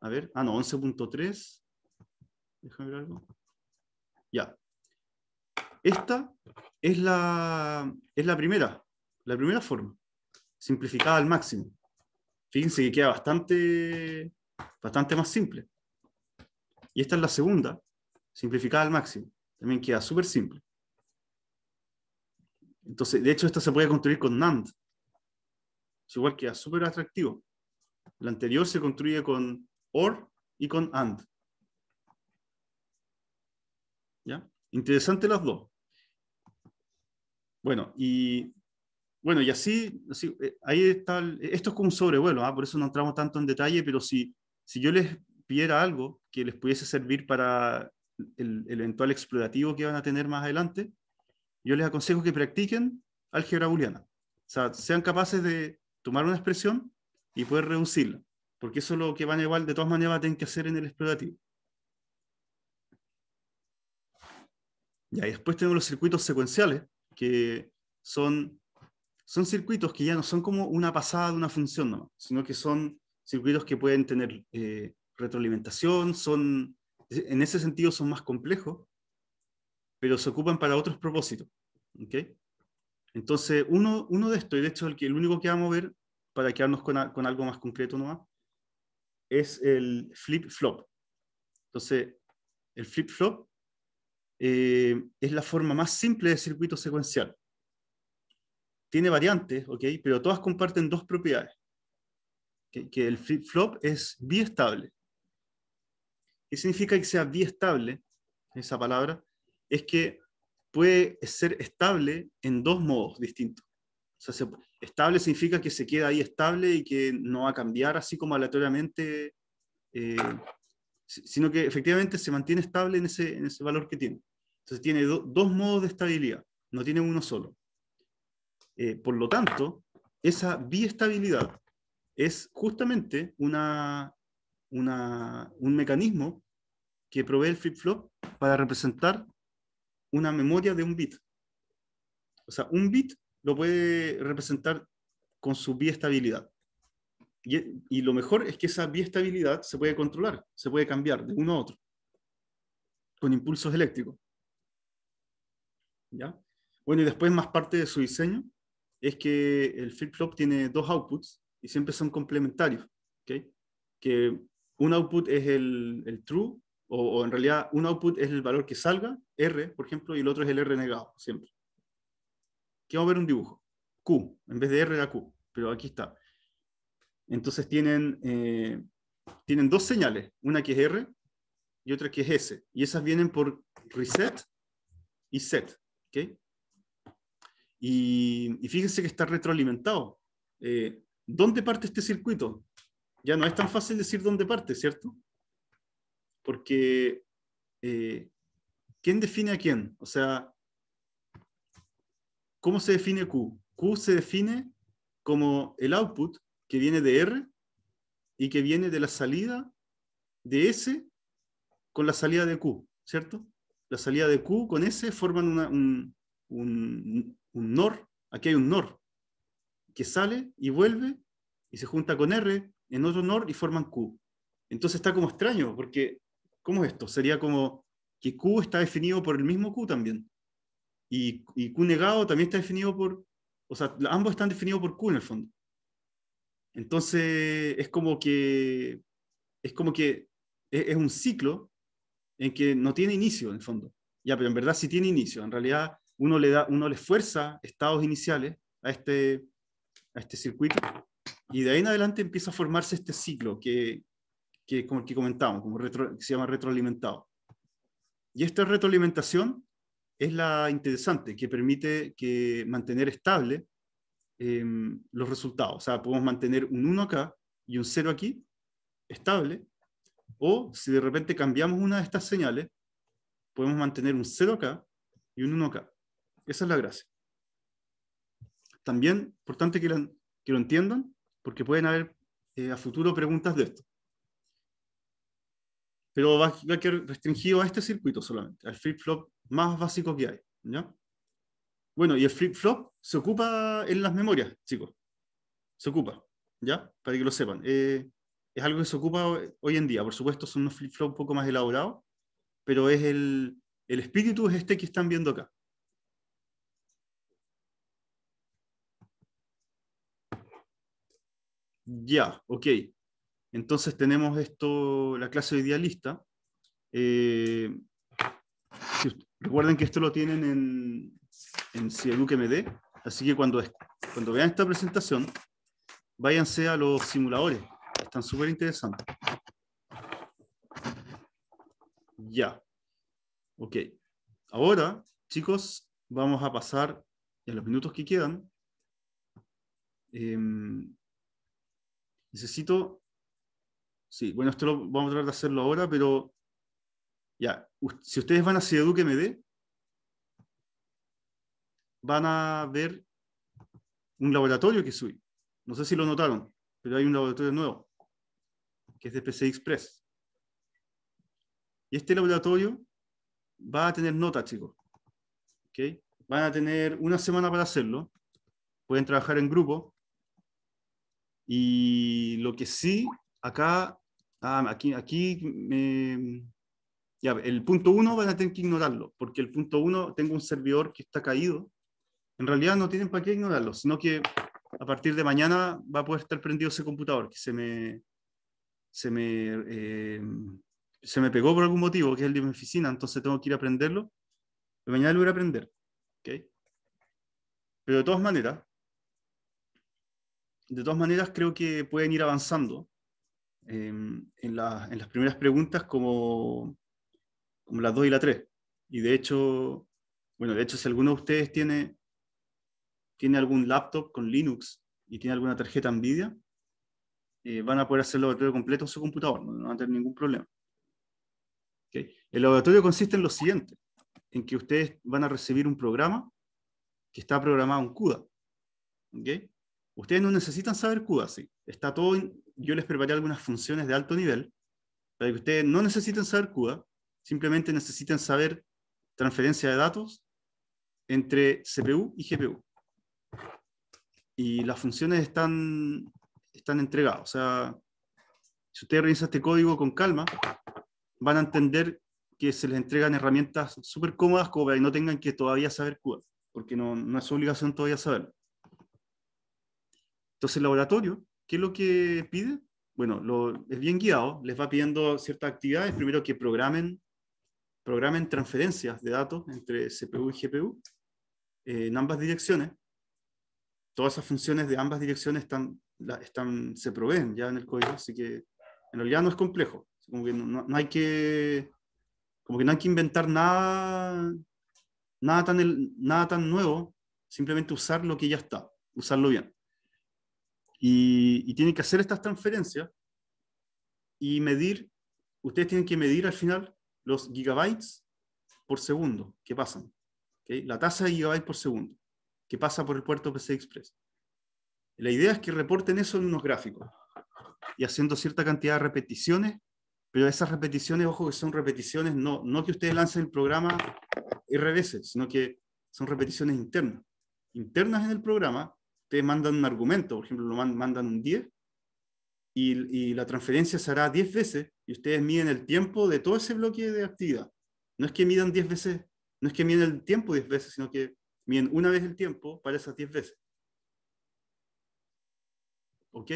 S1: a ver, ah no, 11.3. Déjame ver algo. Ya. Esta es la, es la primera, la primera forma, simplificada al máximo. Fíjense que queda bastante, bastante más simple. Y esta es la segunda, simplificada al máximo. También queda súper simple. Entonces, de hecho, esta se puede construir con NAND. igual queda súper atractivo. La anterior se construye con OR y con AND. ¿Ya? Interesante las dos. Bueno, y bueno, y así, eh, ahí está, esto es como un sobrevuelo, ¿ah? por eso no entramos tanto en detalle, pero si, si yo les pidiera algo que les pudiese servir para el, eventual explorativo que van a tener más adelante, yo les aconsejo que practiquen álgebra booleana. O sea, sean capaces de tomar una expresión y poder reducirla, porque eso es lo que van a igual, de todas maneras, tienen que hacer en el explorativo. y después tenemos los circuitos secuenciales, que son son circuitos que ya no son como una pasada de una función, sino que son circuitos que pueden tener eh, retroalimentación, son, en ese sentido son más complejos, pero se ocupan para otros propósitos. ¿okay? Entonces, uno, uno de estos, y de hecho el, el único que vamos a ver, para quedarnos con, con algo más concreto nomás, es el flip-flop. Entonces, el flip-flop eh, es la forma más simple de circuito secuencial tiene variantes, ¿ok? Pero todas comparten dos propiedades. Que, el flip-flop es biestable. ¿Qué significa que sea biestable? Esa palabra es que puede ser estable en dos modos distintos. estable significa que se queda ahí estable y que no va a cambiar así como aleatoriamente, eh, sino que efectivamente se mantiene estable en ese, en ese valor que tiene. Entonces tiene dos modos de estabilidad, no tiene uno solo. Eh, por lo tanto, esa biestabilidad es justamente un mecanismo que provee el flip-flop para representar una memoria de un bit. O sea, un bit lo puede representar con su biestabilidad. Y, y, lo mejor es que esa biestabilidad se puede controlar, se puede cambiar de uno a otro, con impulsos eléctricos. ¿Ya? Bueno, y después más parte de su diseño es que el flip-flop tiene dos outputs y siempre son complementarios. ¿okay? Que un output es el, true, o, en realidad un output es el valor que salga, R, por ejemplo, y el otro es el R negado, siempre. Aquí vamos a ver un dibujo. Q, en vez de R da Q, pero aquí está. Entonces tienen, eh, tienen dos señales, una que es R y otra que es S, y esas vienen por reset y set. ¿okay? Y, fíjense que está retroalimentado. Eh, ¿Dónde parte este circuito? Ya no es tan fácil decir dónde parte, ¿cierto? Porque eh, ¿quién define a quién? O sea, ¿cómo se define Q? Q se define como el output que viene de R y que viene de la salida de S con la salida de Q, ¿cierto? La salida de Q con S forman un, un NOR, aquí hay un NOR, que sale y vuelve y se junta con R en otro NOR y forman Q. Entonces está como extraño, porque ¿cómo es esto? Sería como que Q está definido por el mismo Q también. Y, Q negado también está definido por, o sea, ambos están definidos por Q en el fondo. Entonces es como que es como que es, es un ciclo en que no tiene inicio en el fondo. Ya, pero en verdad sí tiene inicio. En realidad uno le, da, uno le fuerza estados iniciales a este, a este circuito y de ahí en adelante empieza a formarse este ciclo que, que como que comentamos, como que se llama retroalimentado. Y esta retroalimentación es la interesante, que permite que mantener estable em, los resultados. O sea, podemos mantener un 1 acá y un 0 aquí, estable, o si de repente cambiamos una de estas señales, podemos mantener un 0 acá y un 1 acá. Esa es la gracia. También, importante que lo, entiendan, porque pueden haber eh, a futuro preguntas de esto. Pero va, a quedar restringido a este circuito solamente, al flip-flop más básico que hay. Bueno, y el flip-flop se ocupa en las memorias, chicos. Se ocupa, ¿ya? Para que lo sepan. Eh, es algo que se ocupa hoy en día. Por supuesto, son unos flip-flops un poco más elaborados, pero es el, el espíritu es este que están viendo acá. Ya, ok. Entonces tenemos esto, la clase hoy día lista. Eh, recuerden que esto lo tienen en, en dé. así que cuando, cuando vean esta presentación, váyanse a los simuladores, están súper interesantes. Ya, ok. Ahora, chicos, vamos a pasar en los minutos que quedan. Em, necesito, sí, bueno, esto lo, vamos a tratar de hacerlo ahora, pero ya, si ustedes van a CEDUQMD, van a ver un laboratorio que soy No sé si lo notaron, pero hay un laboratorio nuevo, que es de PCI Express. Y este laboratorio va a tener nota, chicos. ¿Okay? Van a tener una semana para hacerlo. Pueden trabajar en grupo. Y lo que sí, acá, ah, aquí, aquí eh, ya, el punto uno van a tener que ignorarlo, porque el punto uno, tengo un servidor que está caído. En realidad no tienen para qué ignorarlo, sino que a partir de mañana va a poder estar prendido ese computador que se me, se me, eh, se me pegó por algún motivo, que es el de mi oficina, entonces tengo que ir a prenderlo. mañana lo voy a prender. ¿okay? Pero de todas maneras, de todas maneras, creo que pueden ir avanzando. Em, en, las primeras preguntas como, como las 2 y la 3. Y de hecho, bueno, de hecho, si alguno de ustedes tiene, tiene algún laptop con Linux y tiene alguna tarjeta NVIDIA, eh, van a poder hacer el laboratorio completo en su computador, no, van a tener ningún problema. El laboratorio consiste en lo siguiente, en que ustedes van a recibir un programa que está programado en CUDA. ¿okay? Ustedes no necesitan saber CUDA, sí. Está todo, yo les preparé algunas funciones de alto nivel para que ustedes no necesiten saber CUDA, simplemente necesitan saber transferencia de datos entre CPU y GPU. Y las funciones están, están entregadas. O sea, si ustedes revisan este código con calma, van a entender que se les entregan herramientas súper cómodas como para que no tengan que todavía saber CUDA, porque no, no es su obligación todavía saberlo. Entonces el laboratorio, ¿qué es lo que pide? Bueno, lo, es bien guiado, les va pidiendo ciertas actividades, primero que programen, programen transferencias de datos entre CPU y GPU eh, en ambas direcciones. Todas esas funciones de ambas direcciones están, están, se proveen ya en el código, así que en realidad no es complejo. Como que no, hay que, como que no hay que inventar nada, nada, tan nada tan nuevo, simplemente usar lo que ya está, usarlo bien y, tienen que hacer estas transferencias y medir, ustedes tienen que medir al final los gigabytes por segundo que pasan. La tasa de gigabytes por segundo que pasa por el puerto PCI Express. La idea es que reporten eso en unos gráficos y haciendo cierta cantidad de repeticiones, pero esas repeticiones, ojo que son repeticiones, no, no que ustedes lancen el programa y veces sino que son repeticiones internas. Internas en el programa ustedes mandan un argumento, por ejemplo, lo mandan un 10, y, la transferencia se hará 10 veces, y ustedes miden el tiempo de todo ese bloque de actividad. No es que midan 10 veces, no es que miden el tiempo 10 veces, sino que miden una vez el tiempo para esas 10 veces. ¿Ok?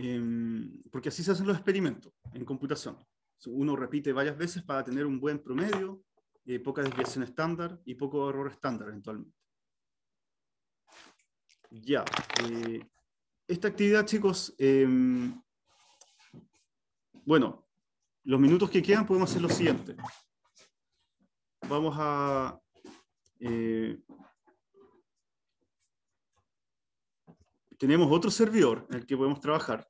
S1: Em, porque así se hacen los experimentos en computación. Uno repite varias veces para tener un buen promedio, eh, poca desviación estándar y poco error estándar eventualmente. Ya. Eh, esta actividad, chicos, em, bueno, los minutos que quedan podemos hacer lo siguiente. Vamos a... Eh, tenemos otro servidor en el que podemos trabajar,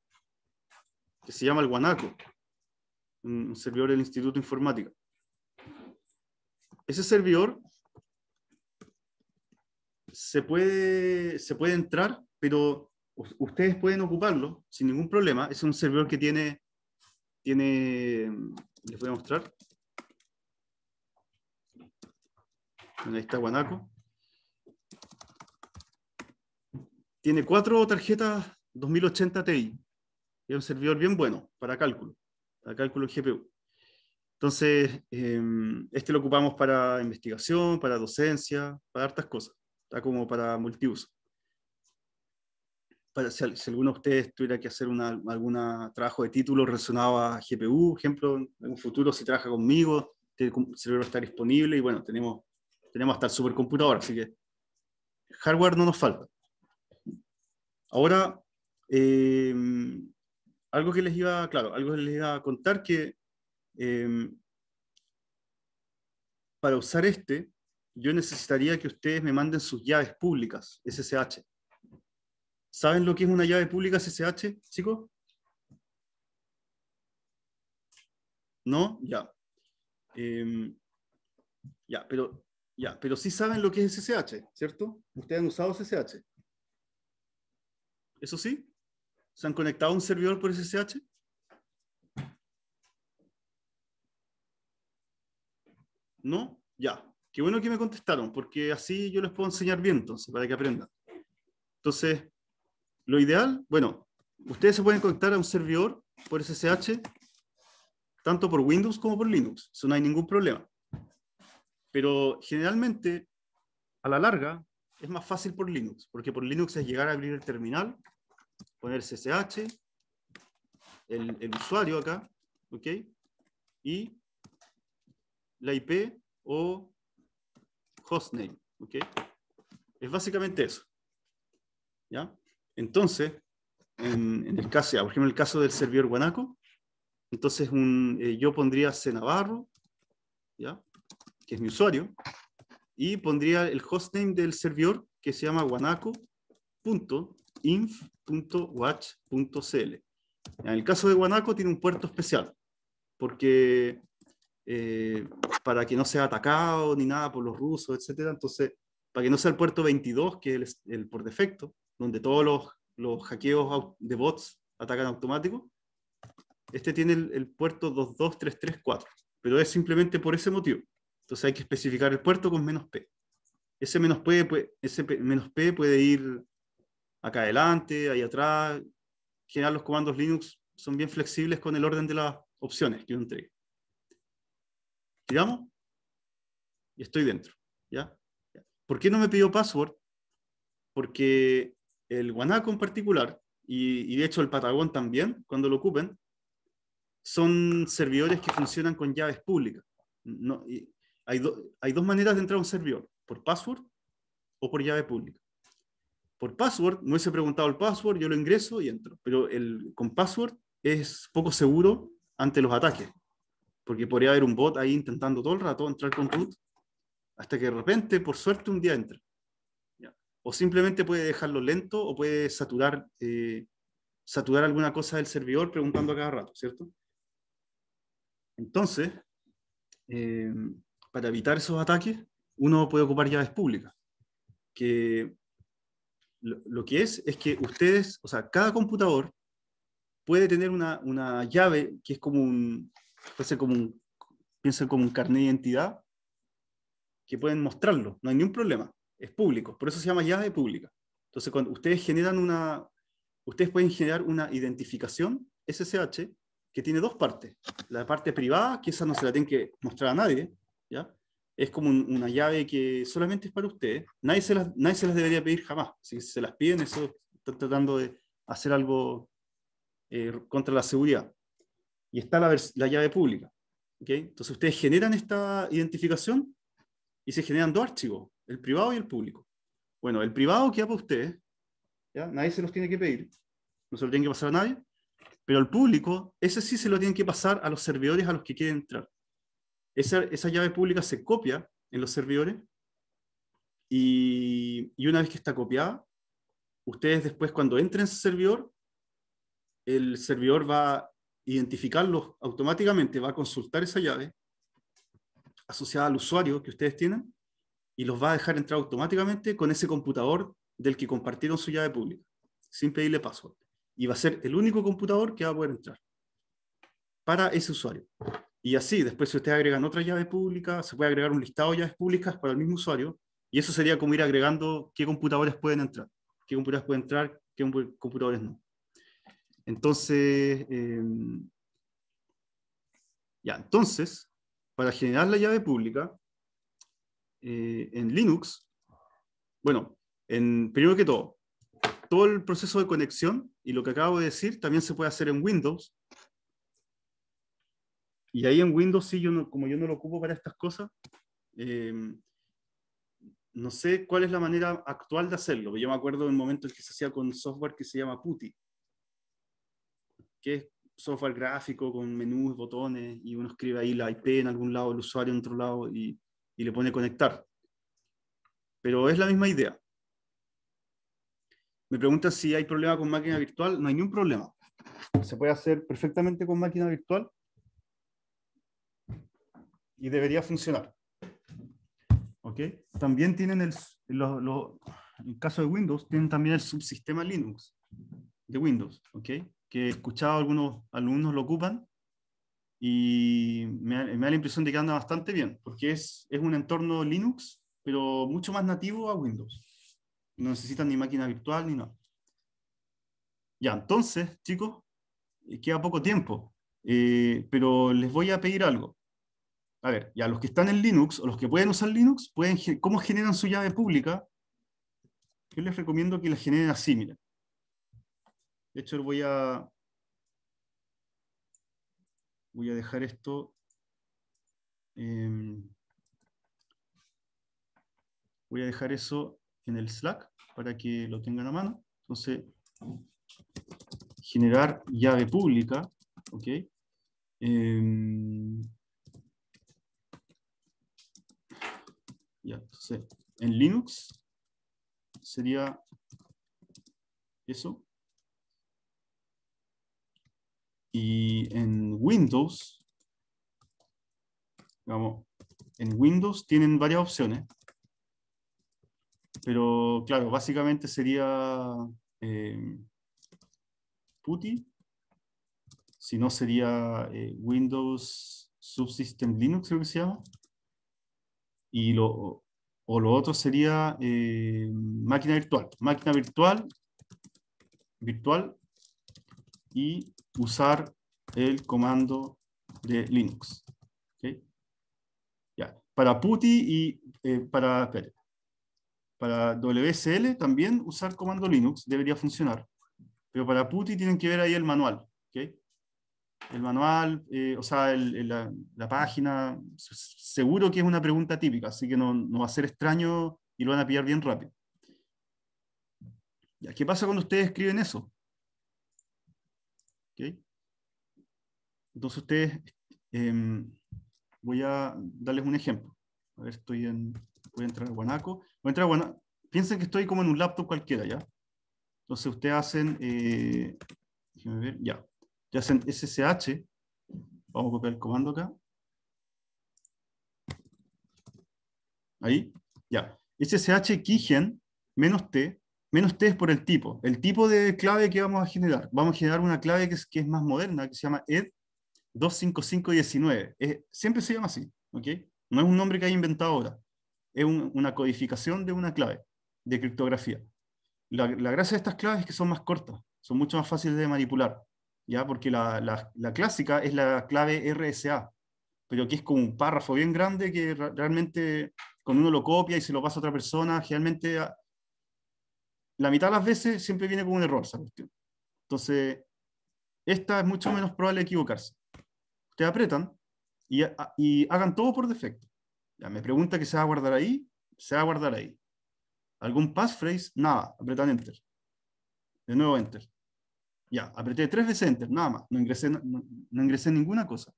S1: que se llama el Guanaco, un servidor del Instituto de Informática. Ese servidor se puede, se puede entrar, pero ustedes pueden ocuparlo sin ningún problema. Es un servidor que tiene, tiene mm, les voy a mostrar. Ahí está Guanaco. Tiene cuatro tarjetas 2080 Ti. Es un servidor bien bueno para cálculo, para cálculo GPU. Entonces, em, este lo ocupamos para investigación, para docencia, para hartas cosas. Está como para multiuso. Para, si, alguno de ustedes tuviera que hacer algún trabajo de título relacionado a GPU, ejemplo, en un futuro si trabaja conmigo, el cerebro está disponible y bueno, tenemos, tenemos hasta el supercomputador, así que hardware no nos falta. Ahora, eh, algo que les iba, claro, algo les iba a contar que eh, para usar este, yo necesitaría que ustedes me manden sus llaves públicas, SSH. ¿Saben lo que es una llave pública SSH, chicos? ¿No? Ya. Em, ya, pero, ya, pero sí saben lo que es SSH, ¿cierto? Ustedes han usado SSH. ¿Eso sí? ¿Se han conectado a un servidor por SSH? ¿No? Ya. Qué bueno que me contestaron, porque así yo les puedo enseñar bien, entonces, para que aprendan. Entonces, lo ideal, bueno, ustedes se pueden conectar a un servidor por SSH, tanto por Windows como por Linux, eso no hay ningún problema. Pero generalmente, a la larga, es más fácil por Linux, porque por Linux es llegar a abrir el terminal, poner SSH, el, el usuario acá, ¿ok? Y la IP o hostname. ¿okay? Es básicamente eso. ¿ya? Entonces, en, el caso, por ejemplo, en el caso del servidor Guanaco, entonces un, eh, yo pondría Cenavarro, ¿ya? que es mi usuario, y pondría el hostname del servidor que se llama guanaco.inf.watch.cl. En el caso de Guanaco tiene un puerto especial, porque eh, para que no sea atacado ni nada por los rusos, etcétera. Entonces, para que no sea el puerto 22, que es el, por defecto, donde todos los, los, hackeos de bots atacan automático, este tiene el, puerto 22334, pero es simplemente por ese motivo. Entonces hay que especificar el puerto con menos P. Ese menos P, ese menos P puede ir acá adelante, ahí atrás. En general, los comandos Linux son bien flexibles con el orden de las opciones que uno entrega digamos, y estoy dentro. ¿ya? ¿Por qué no me pidió password? Porque el guanaco en particular, y, de hecho el patagón también, cuando lo ocupen, son servidores que funcionan con llaves públicas. No, hay, hay dos maneras de entrar a un servidor, por password o por llave pública. Por password, no hubiese preguntado el password, yo lo ingreso y entro, pero el, con password es poco seguro ante los ataques porque podría haber un bot ahí intentando todo el rato entrar con root, hasta que de repente, por suerte, un día entra. O simplemente puede dejarlo lento o puede saturar, eh, saturar alguna cosa del servidor preguntando a cada rato, ¿cierto? Entonces, eh, para evitar esos ataques, uno puede ocupar llaves públicas, que lo, que es es que ustedes, o sea, cada computador puede tener una, una llave que es como un, Piensen como un, como un carnet de identidad que pueden mostrarlo, no hay ningún problema, es público, por eso se llama llave pública. Entonces, cuando ustedes generan una, ustedes pueden generar una identificación SSH que tiene dos partes. La parte privada, que esa no se la tienen que mostrar a nadie, ¿ya? Es como una llave que solamente es para ustedes. Nadie se, las, nadie se las debería pedir jamás. Si se las piden, eso están tratando de hacer algo eh, contra la seguridad y está la, la llave pública. ¿okay? Entonces ustedes generan esta identificación y se generan dos archivos, el privado y el público. Bueno, el privado queda para ustedes, ¿ya? nadie se los tiene que pedir, no se lo tienen que pasar a nadie, pero el público, ese sí se lo tienen que pasar a los servidores a los que quieren entrar. Esa, esa llave pública se copia en los servidores y, y, una vez que está copiada, ustedes después cuando entren en ese servidor, el servidor va identificarlos automáticamente, va a consultar esa llave asociada al usuario que ustedes tienen y los va a dejar entrar automáticamente con ese computador del que compartieron su llave pública, sin pedirle password. Y va a ser el único computador que va a poder entrar para ese usuario. Y así, después si ustedes agregan otra llave pública, se puede agregar un listado de llaves públicas para el mismo usuario, y eso sería como ir agregando qué computadores pueden entrar, qué computadores pueden entrar, qué computadores no. Entonces, em, entonces, para generar la llave pública eh, en Linux, bueno, en, primero que todo, todo el proceso de conexión y lo que acabo de decir también se puede hacer en Windows. Y ahí en Windows, sí, yo como yo no lo ocupo para estas cosas, em, no sé cuál es la manera actual de hacerlo. Yo me acuerdo de un momento en que se hacía con software que se llama PuTTY, que es software gráfico con menús, botones, y uno escribe ahí la IP en algún lado, el usuario en otro lado, y, le pone conectar. Pero es la misma idea. Me pregunta si hay problema con máquina virtual. No hay ningún problema. Se puede hacer perfectamente con máquina virtual y debería funcionar. ¿Ok? También tienen el, en caso de Windows, tienen también el subsistema Linux de Windows. ¿Ok? que he escuchado algunos alumnos lo ocupan y me, da, la impresión de que anda bastante bien, porque es, es un entorno Linux, pero mucho más nativo a Windows. No necesitan ni máquina virtual ni nada. Ya, entonces, chicos, eh, queda poco tiempo, eh, pero les voy a pedir algo. A ver, ya los que están en Linux o los que pueden usar Linux, pueden, ¿cómo generan su llave pública? Yo les recomiendo que la generen así, miren. De hecho, voy a, voy a dejar esto. Em, voy a dejar eso en el Slack para que lo tengan a mano. Entonces, generar llave pública, ¿ok? Em, ya, en Linux sería eso, y en Windows, digamos, en Windows tienen varias opciones. Pero claro, básicamente sería eh, PuTTY, si no sería eh, Windows Subsystem Linux, creo que se llama. Y lo, o lo otro sería eh, máquina virtual. Máquina virtual, virtual y usar el comando de Linux. Para PuTTY y eh, para, para WSL también usar comando Linux debería funcionar. Pero para PuTTY tienen que ver ahí el manual. El manual, eh, o sea, la, página, seguro que es una pregunta típica, así que no, no va a ser extraño y lo van a pillar bien rápido. ¿Qué pasa cuando ustedes escriben eso? ¿Okay? Entonces ustedes, em, voy a darles un ejemplo. estoy en, voy a entrar a Guanaco. Voy a entrar a Guanaco. Piensen que estoy como en un laptop cualquiera, ¿ya? Entonces ustedes hacen, eh, déjenme ver, ya. Ya hacen SSH. Vamos a copiar el comando acá. Ahí, ya. SSH keygen menos T menos T por el tipo, el tipo de clave que vamos a generar. Vamos a generar una clave que es, que es más moderna, que se llama ED 25519. siempre se llama así, ¿ok? No es un nombre que hay inventado ahora. Es una codificación de una clave de criptografía. La, gracia de estas claves es que son más cortas, son mucho más fáciles de manipular, ¿ya? Porque la, clásica es la clave RSA, pero que es como un párrafo bien grande que realmente cuando uno lo copia y se lo pasa a otra persona, realmente la mitad de las veces siempre viene con un error esa cuestión. Entonces, esta es mucho menos probable de equivocarse. Ustedes apretan y, hagan todo por defecto. Ya, me pregunta que se va a guardar ahí, se va a guardar ahí. ¿Algún passphrase? Nada, apretan Enter. De nuevo Enter. Ya, apreté tres veces Enter, nada más. No ingresé, no, ingresé ninguna cosa.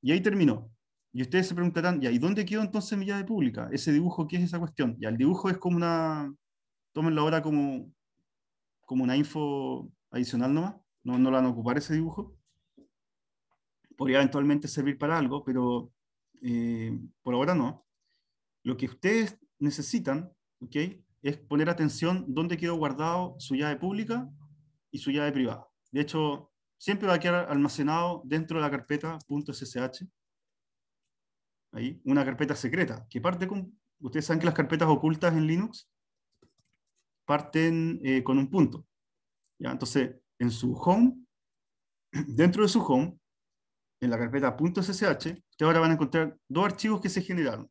S1: Y ahí terminó. Y ustedes se preguntarán, ya, ¿y dónde quedó entonces mi llave pública? Ese dibujo, ¿qué es esa cuestión? Ya, el dibujo es como una, tómenlo ahora como, como una info adicional nomás, no, no la van a ocupar ese dibujo. Podría eventualmente servir para algo, pero eh, por ahora no. Lo que ustedes necesitan, ¿ok? Es poner atención dónde quedó guardado su llave pública y su llave privada. De hecho, siempre va a quedar almacenado dentro de la carpeta .ssh. Ahí, una carpeta secreta, que parte con... Ustedes saben que las carpetas ocultas en Linux parten eh, con un punto. ¿ya? Entonces, en su home, dentro de su home, en la carpeta .ssh, ustedes ahora van a encontrar dos archivos que se generaron.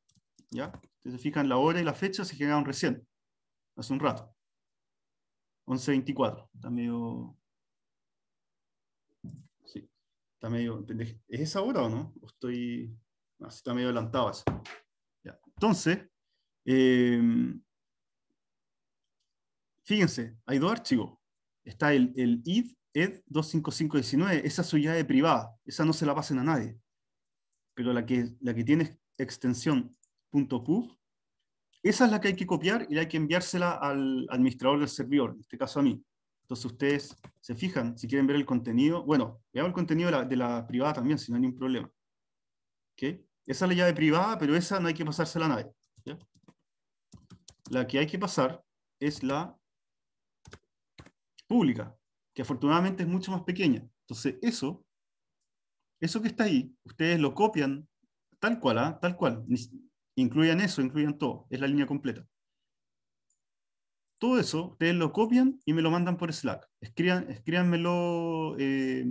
S1: ¿ya? Ustedes se fijan la hora y la fecha, se generaron recién, hace un rato. 11.24, está medio... Sí, está medio... ¿Es esa hora o no? estoy... está medio adelantado Ya. Entonces, em, Fíjense, hay dos archivos. Está el, el id, ed 25519, esa es su llave privada, esa no se la pasen a nadie. Pero la que, la que tiene extensión .pub, esa es la que hay que copiar y hay que enviársela al administrador del servidor, en este caso a mí. Entonces ustedes se fijan, si quieren ver el contenido, bueno, veamos el contenido de la, privada también, si no hay ningún problema. ¿Okay? Esa es la llave privada, pero esa no hay que pasársela a nadie. La que hay que pasar es la pública, que afortunadamente es mucho más pequeña. Entonces, eso, eso que está ahí, ustedes lo copian tal cual, ¿Ah? tal cual. Incluyan eso, incluyan todo, es la línea completa. Todo eso, ustedes lo copian y me lo mandan por Slack. escríbanmelo, eh,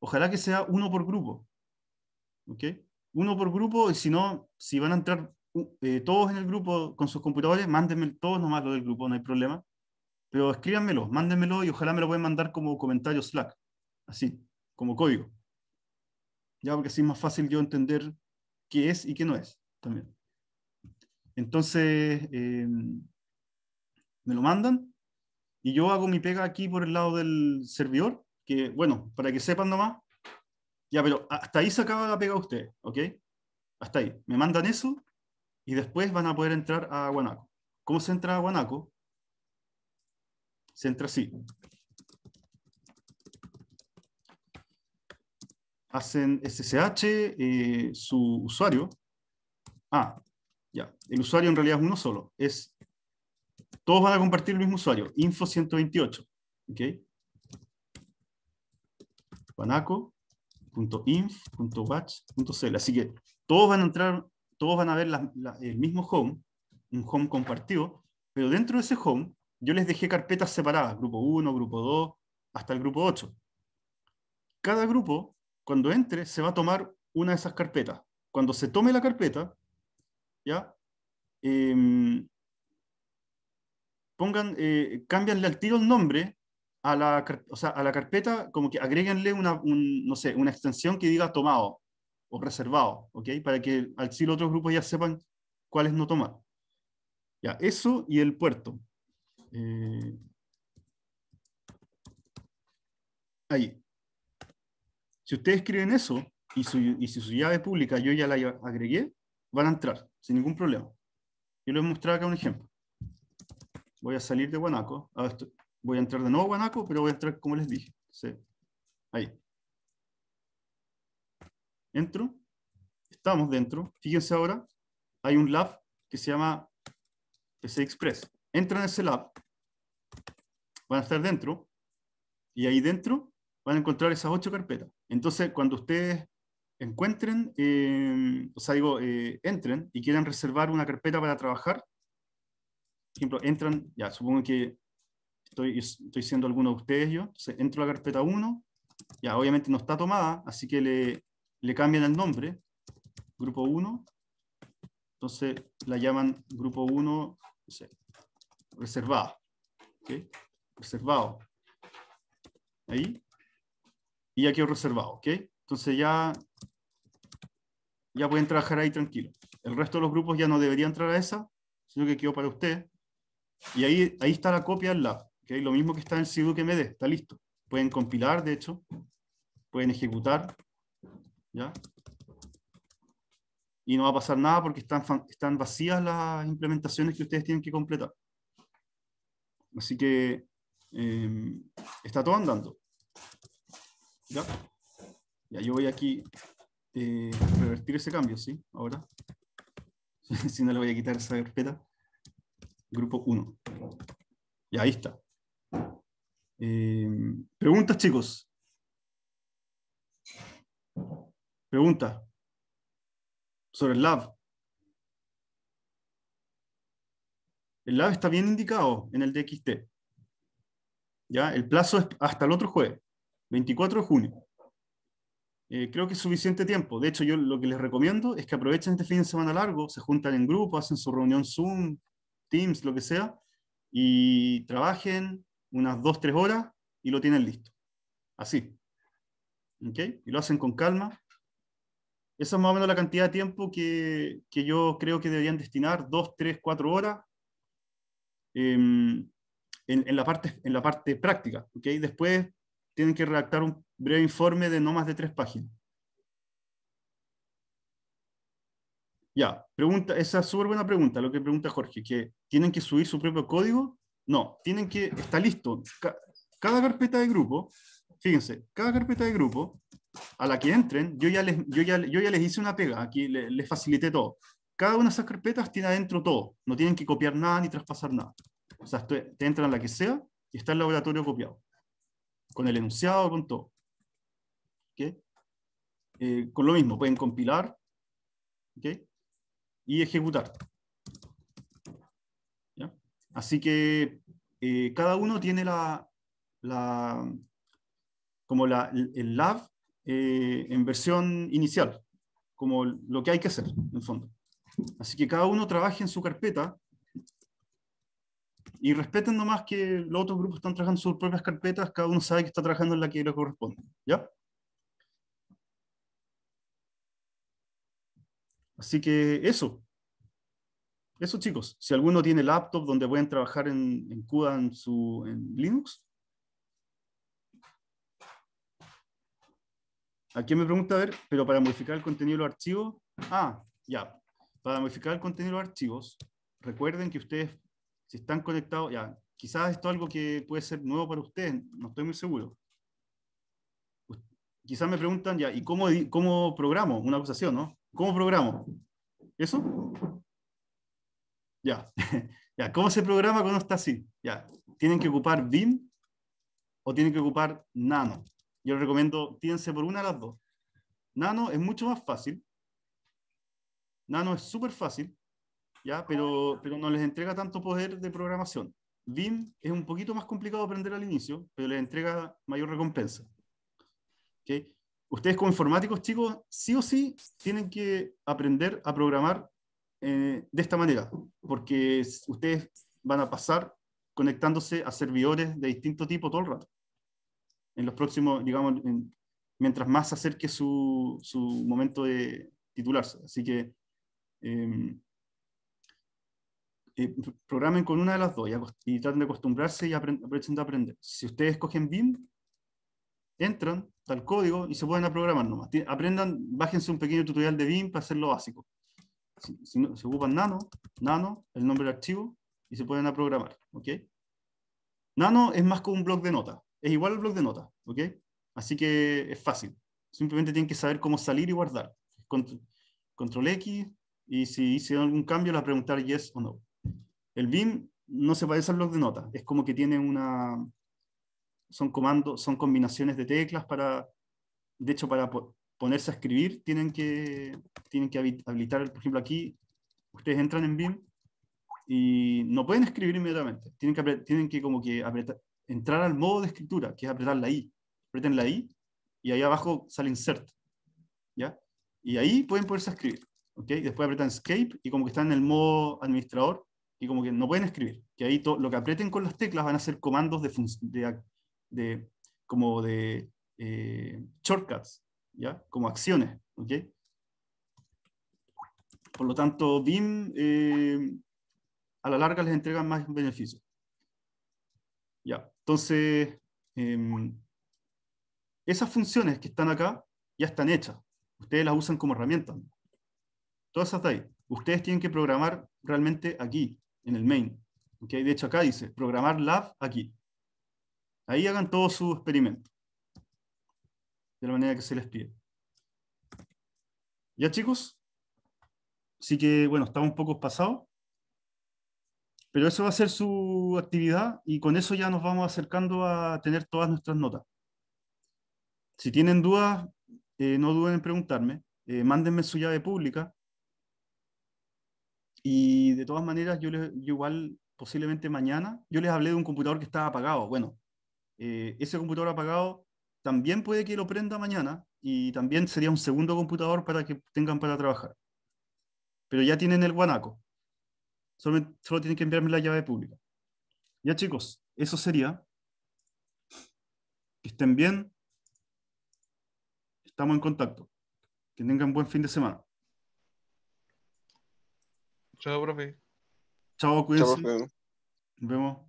S1: ojalá que sea uno por grupo. ¿Ok? Uno por grupo, y si no, si van a entrar eh, todos en el grupo con sus computadores, mándenme todos nomás lo del grupo, no hay problema. Pero escríbanmelo, mándenmelo y ojalá me lo a mandar como comentario Slack, así, como código. Ya, porque así es más fácil yo entender qué es y qué no es también. Entonces, em, me lo mandan y yo hago mi pega aquí por el lado del servidor, que bueno, para que sepan nomás, ya, pero hasta ahí se acaba la pega usted. ¿ok? Hasta ahí. Me mandan eso y después van a poder entrar a Guanaco. ¿Cómo se entra a Guanaco? se entra así. Hacen SSH, eh, su usuario. Ah, ya. El usuario en realidad es uno solo. Es, todos van a compartir el mismo usuario, info 128. ¿Ok? panaco.inf.batch.cl. Así que todos van a entrar, todos van a ver el mismo home, un home compartido, pero dentro de ese home yo les dejé carpetas separadas, grupo 1, grupo 2, hasta el grupo 8. Cada grupo, cuando entre, se va a tomar una de esas carpetas. Cuando se tome la carpeta, ¿ya? Em, pongan, eh, al tiro el nombre a la, a la carpeta, como que agréguenle una, una extensión que diga tomado o reservado, ¿ok? Para que al los otros grupos ya sepan cuáles no tomar. Ya, eso y el puerto. Eh, ahí. Si ustedes escriben eso, y, su, y si su llave pública yo ya la agregué, van a entrar, sin ningún problema. Yo les he mostrado acá un ejemplo. Voy a salir de Guanaco. Ah, voy a entrar de nuevo a Guanaco, pero voy a entrar como les dije. Ahí. Entro. Estamos dentro. Fíjense ahora, hay un lab que se llama PC Express entran a ese lab, van a estar dentro, y ahí dentro van a encontrar esas ocho carpetas. Entonces, cuando ustedes encuentren, eh, o sea, digo, eh, entren y quieran reservar una carpeta para trabajar, por ejemplo, entran, ya, supongo que estoy, estoy siendo alguno de ustedes yo, entonces entro a la carpeta 1, ya, obviamente no está tomada, así que le, le cambian el nombre, grupo 1, entonces la llaman grupo 1, no sé, Reservado. Reservado. Ahí. Y ya quedó reservado. Entonces ya, ya pueden trabajar ahí tranquilo. El resto de los grupos ya no debería entrar a esa, sino que quedó para usted. Y ahí, ahí está la copia del lab. Lo mismo que está en el que me dé. Está listo. Pueden compilar, de hecho. Pueden ejecutar. ¿Ya? y no va a pasar nada porque están, están vacías las implementaciones que ustedes tienen que completar. Así que em, está todo andando. ¿Ya? Ya, yo voy aquí A eh, revertir ese cambio, ¿sí? Ahora. si no le voy a quitar esa carpeta. Grupo 1. Y ahí está. Em, preguntas, chicos. Pregunta. Sobre el lab. El lab está bien indicado en el DXT. ¿Ya? El plazo es hasta el otro jueves, 24 de junio. Eh, creo que es suficiente tiempo. De hecho, yo lo que les recomiendo es que aprovechen este fin de semana largo, se juntan en grupo, hacen su reunión Zoom, Teams, lo que sea, y trabajen unas dos, tres horas y lo tienen listo. Así. Y lo hacen con calma. Esa es más o menos la cantidad de tiempo que, yo creo que deberían destinar, dos, tres, cuatro horas Em, en, la parte, en la parte práctica. ¿okay? Después tienen que redactar un breve informe de no más de tres páginas. Ya, pregunta, esa es súper buena pregunta, lo que pregunta Jorge, que tienen que subir su propio código. No, tienen que, está listo. cada carpeta de grupo, fíjense, cada carpeta de grupo a la que entren, yo ya les, yo ya, yo ya les hice una pega, aquí les facilité todo cada una de esas carpetas tiene adentro todo. No tienen que copiar nada ni traspasar nada. O sea, te entran la que sea y está el laboratorio copiado. Con el enunciado, con todo. Eh, con lo mismo, pueden compilar y ejecutar. Así que eh, cada uno tiene la, como el lab eh, en versión inicial, como lo que hay que hacer, en el fondo. Así que cada uno trabaje en su carpeta y respeten nomás que los otros grupos están trabajando en sus propias carpetas, cada uno sabe que está trabajando en la que le corresponde. ¿Ya? Así que eso. Eso chicos, si alguno tiene laptop donde pueden trabajar en, CUDA en, su, en Linux. Aquí me pregunta, a ver, pero para modificar el contenido del archivo, Ah, ya. Para modificar el contenido de archivos, recuerden que ustedes, si están conectados, ya, quizás esto es algo que puede ser nuevo para ustedes, no estoy muy seguro. Quizás me preguntan ya, ¿y cómo, cómo programo una acusación, no? ¿Cómo programo? ¿Eso? Ya. ya. ¿Cómo se programa cuando está así? Ya. ¿Tienen que ocupar BIM o tienen que ocupar Nano? Yo les recomiendo, tídense por una de las dos. Nano es mucho más fácil Nano es súper fácil, ¿ya? Pero, pero no les entrega tanto poder de programación. Vim es un poquito más complicado aprender al inicio, pero les entrega mayor recompensa. ¿Okay? Ustedes como informáticos, chicos, sí o sí tienen que aprender a programar eh, de esta manera, porque ustedes van a pasar conectándose a servidores de distinto tipo todo el rato. En los próximos, digamos, mientras más se acerque su, su momento de titularse. Así que Em, eh, programen con una de las dos y, traten de acostumbrarse y aprovechen a aprender. Si ustedes cogen BIM, entran al código y se pueden a programar nomás. aprendan, bájense un pequeño tutorial de BIM para hacer lo básico. Si, no, se ocupan nano, nano, el nombre de archivo, y se pueden a programar. ¿ok? Nano es más como un blog de notas. Es igual al blog de notas. ¿ok? Así que es fácil. Simplemente tienen que saber cómo salir y guardar. control X, y si hicieron algún cambio, la preguntar yes o no. El BIM no se parece al blog de notas, es como que tiene una... Son comandos, son combinaciones de teclas para... De hecho, para ponerse a escribir, tienen que, tienen que habilitar, por ejemplo, aquí, ustedes entran en BIM y no pueden escribir inmediatamente. Tienen que, tienen que como que apretar, entrar al modo de escritura, que es apretar la I. Apreten la I y ahí abajo sale insert. ¿ya? Y ahí pueden ponerse a escribir. Después apretan Escape y como que están en el modo administrador y como que no pueden escribir. Que ahí lo que aprieten con las teclas van a ser comandos de, como de eh, shortcuts, ¿ya? Como acciones, Por lo tanto, BIM eh, a la larga les entrega más beneficios. Ya, entonces, em, esas funciones que están acá ya están hechas. Ustedes las usan como herramientas. Todas esas ahí. Ustedes tienen que programar realmente aquí, en el main. ¿Okay? De hecho, acá dice, programar lab aquí. Ahí hagan todo su experimento. De la manera que se les pide. ¿Ya chicos? Así que, bueno, estamos un poco pasados. Pero eso va a ser su actividad y con eso ya nos vamos acercando a tener todas nuestras notas. Si tienen dudas, eh, no duden en preguntarme. Eh, mándenme su llave pública y de todas maneras, yo, les, igual, posiblemente mañana, yo les hablé de un computador que estaba apagado. Bueno, eh, ese computador apagado también puede que lo prenda mañana y también sería un segundo computador para que tengan para trabajar. Pero ya tienen el guanaco. Solo, solo tienen que enviarme la llave pública. Ya chicos, eso sería. Que estén bien. Estamos en contacto. Que tengan buen fin de semana. Chao, profe.
S2: Chao, cuídense. Chao, profe. Nos vemos.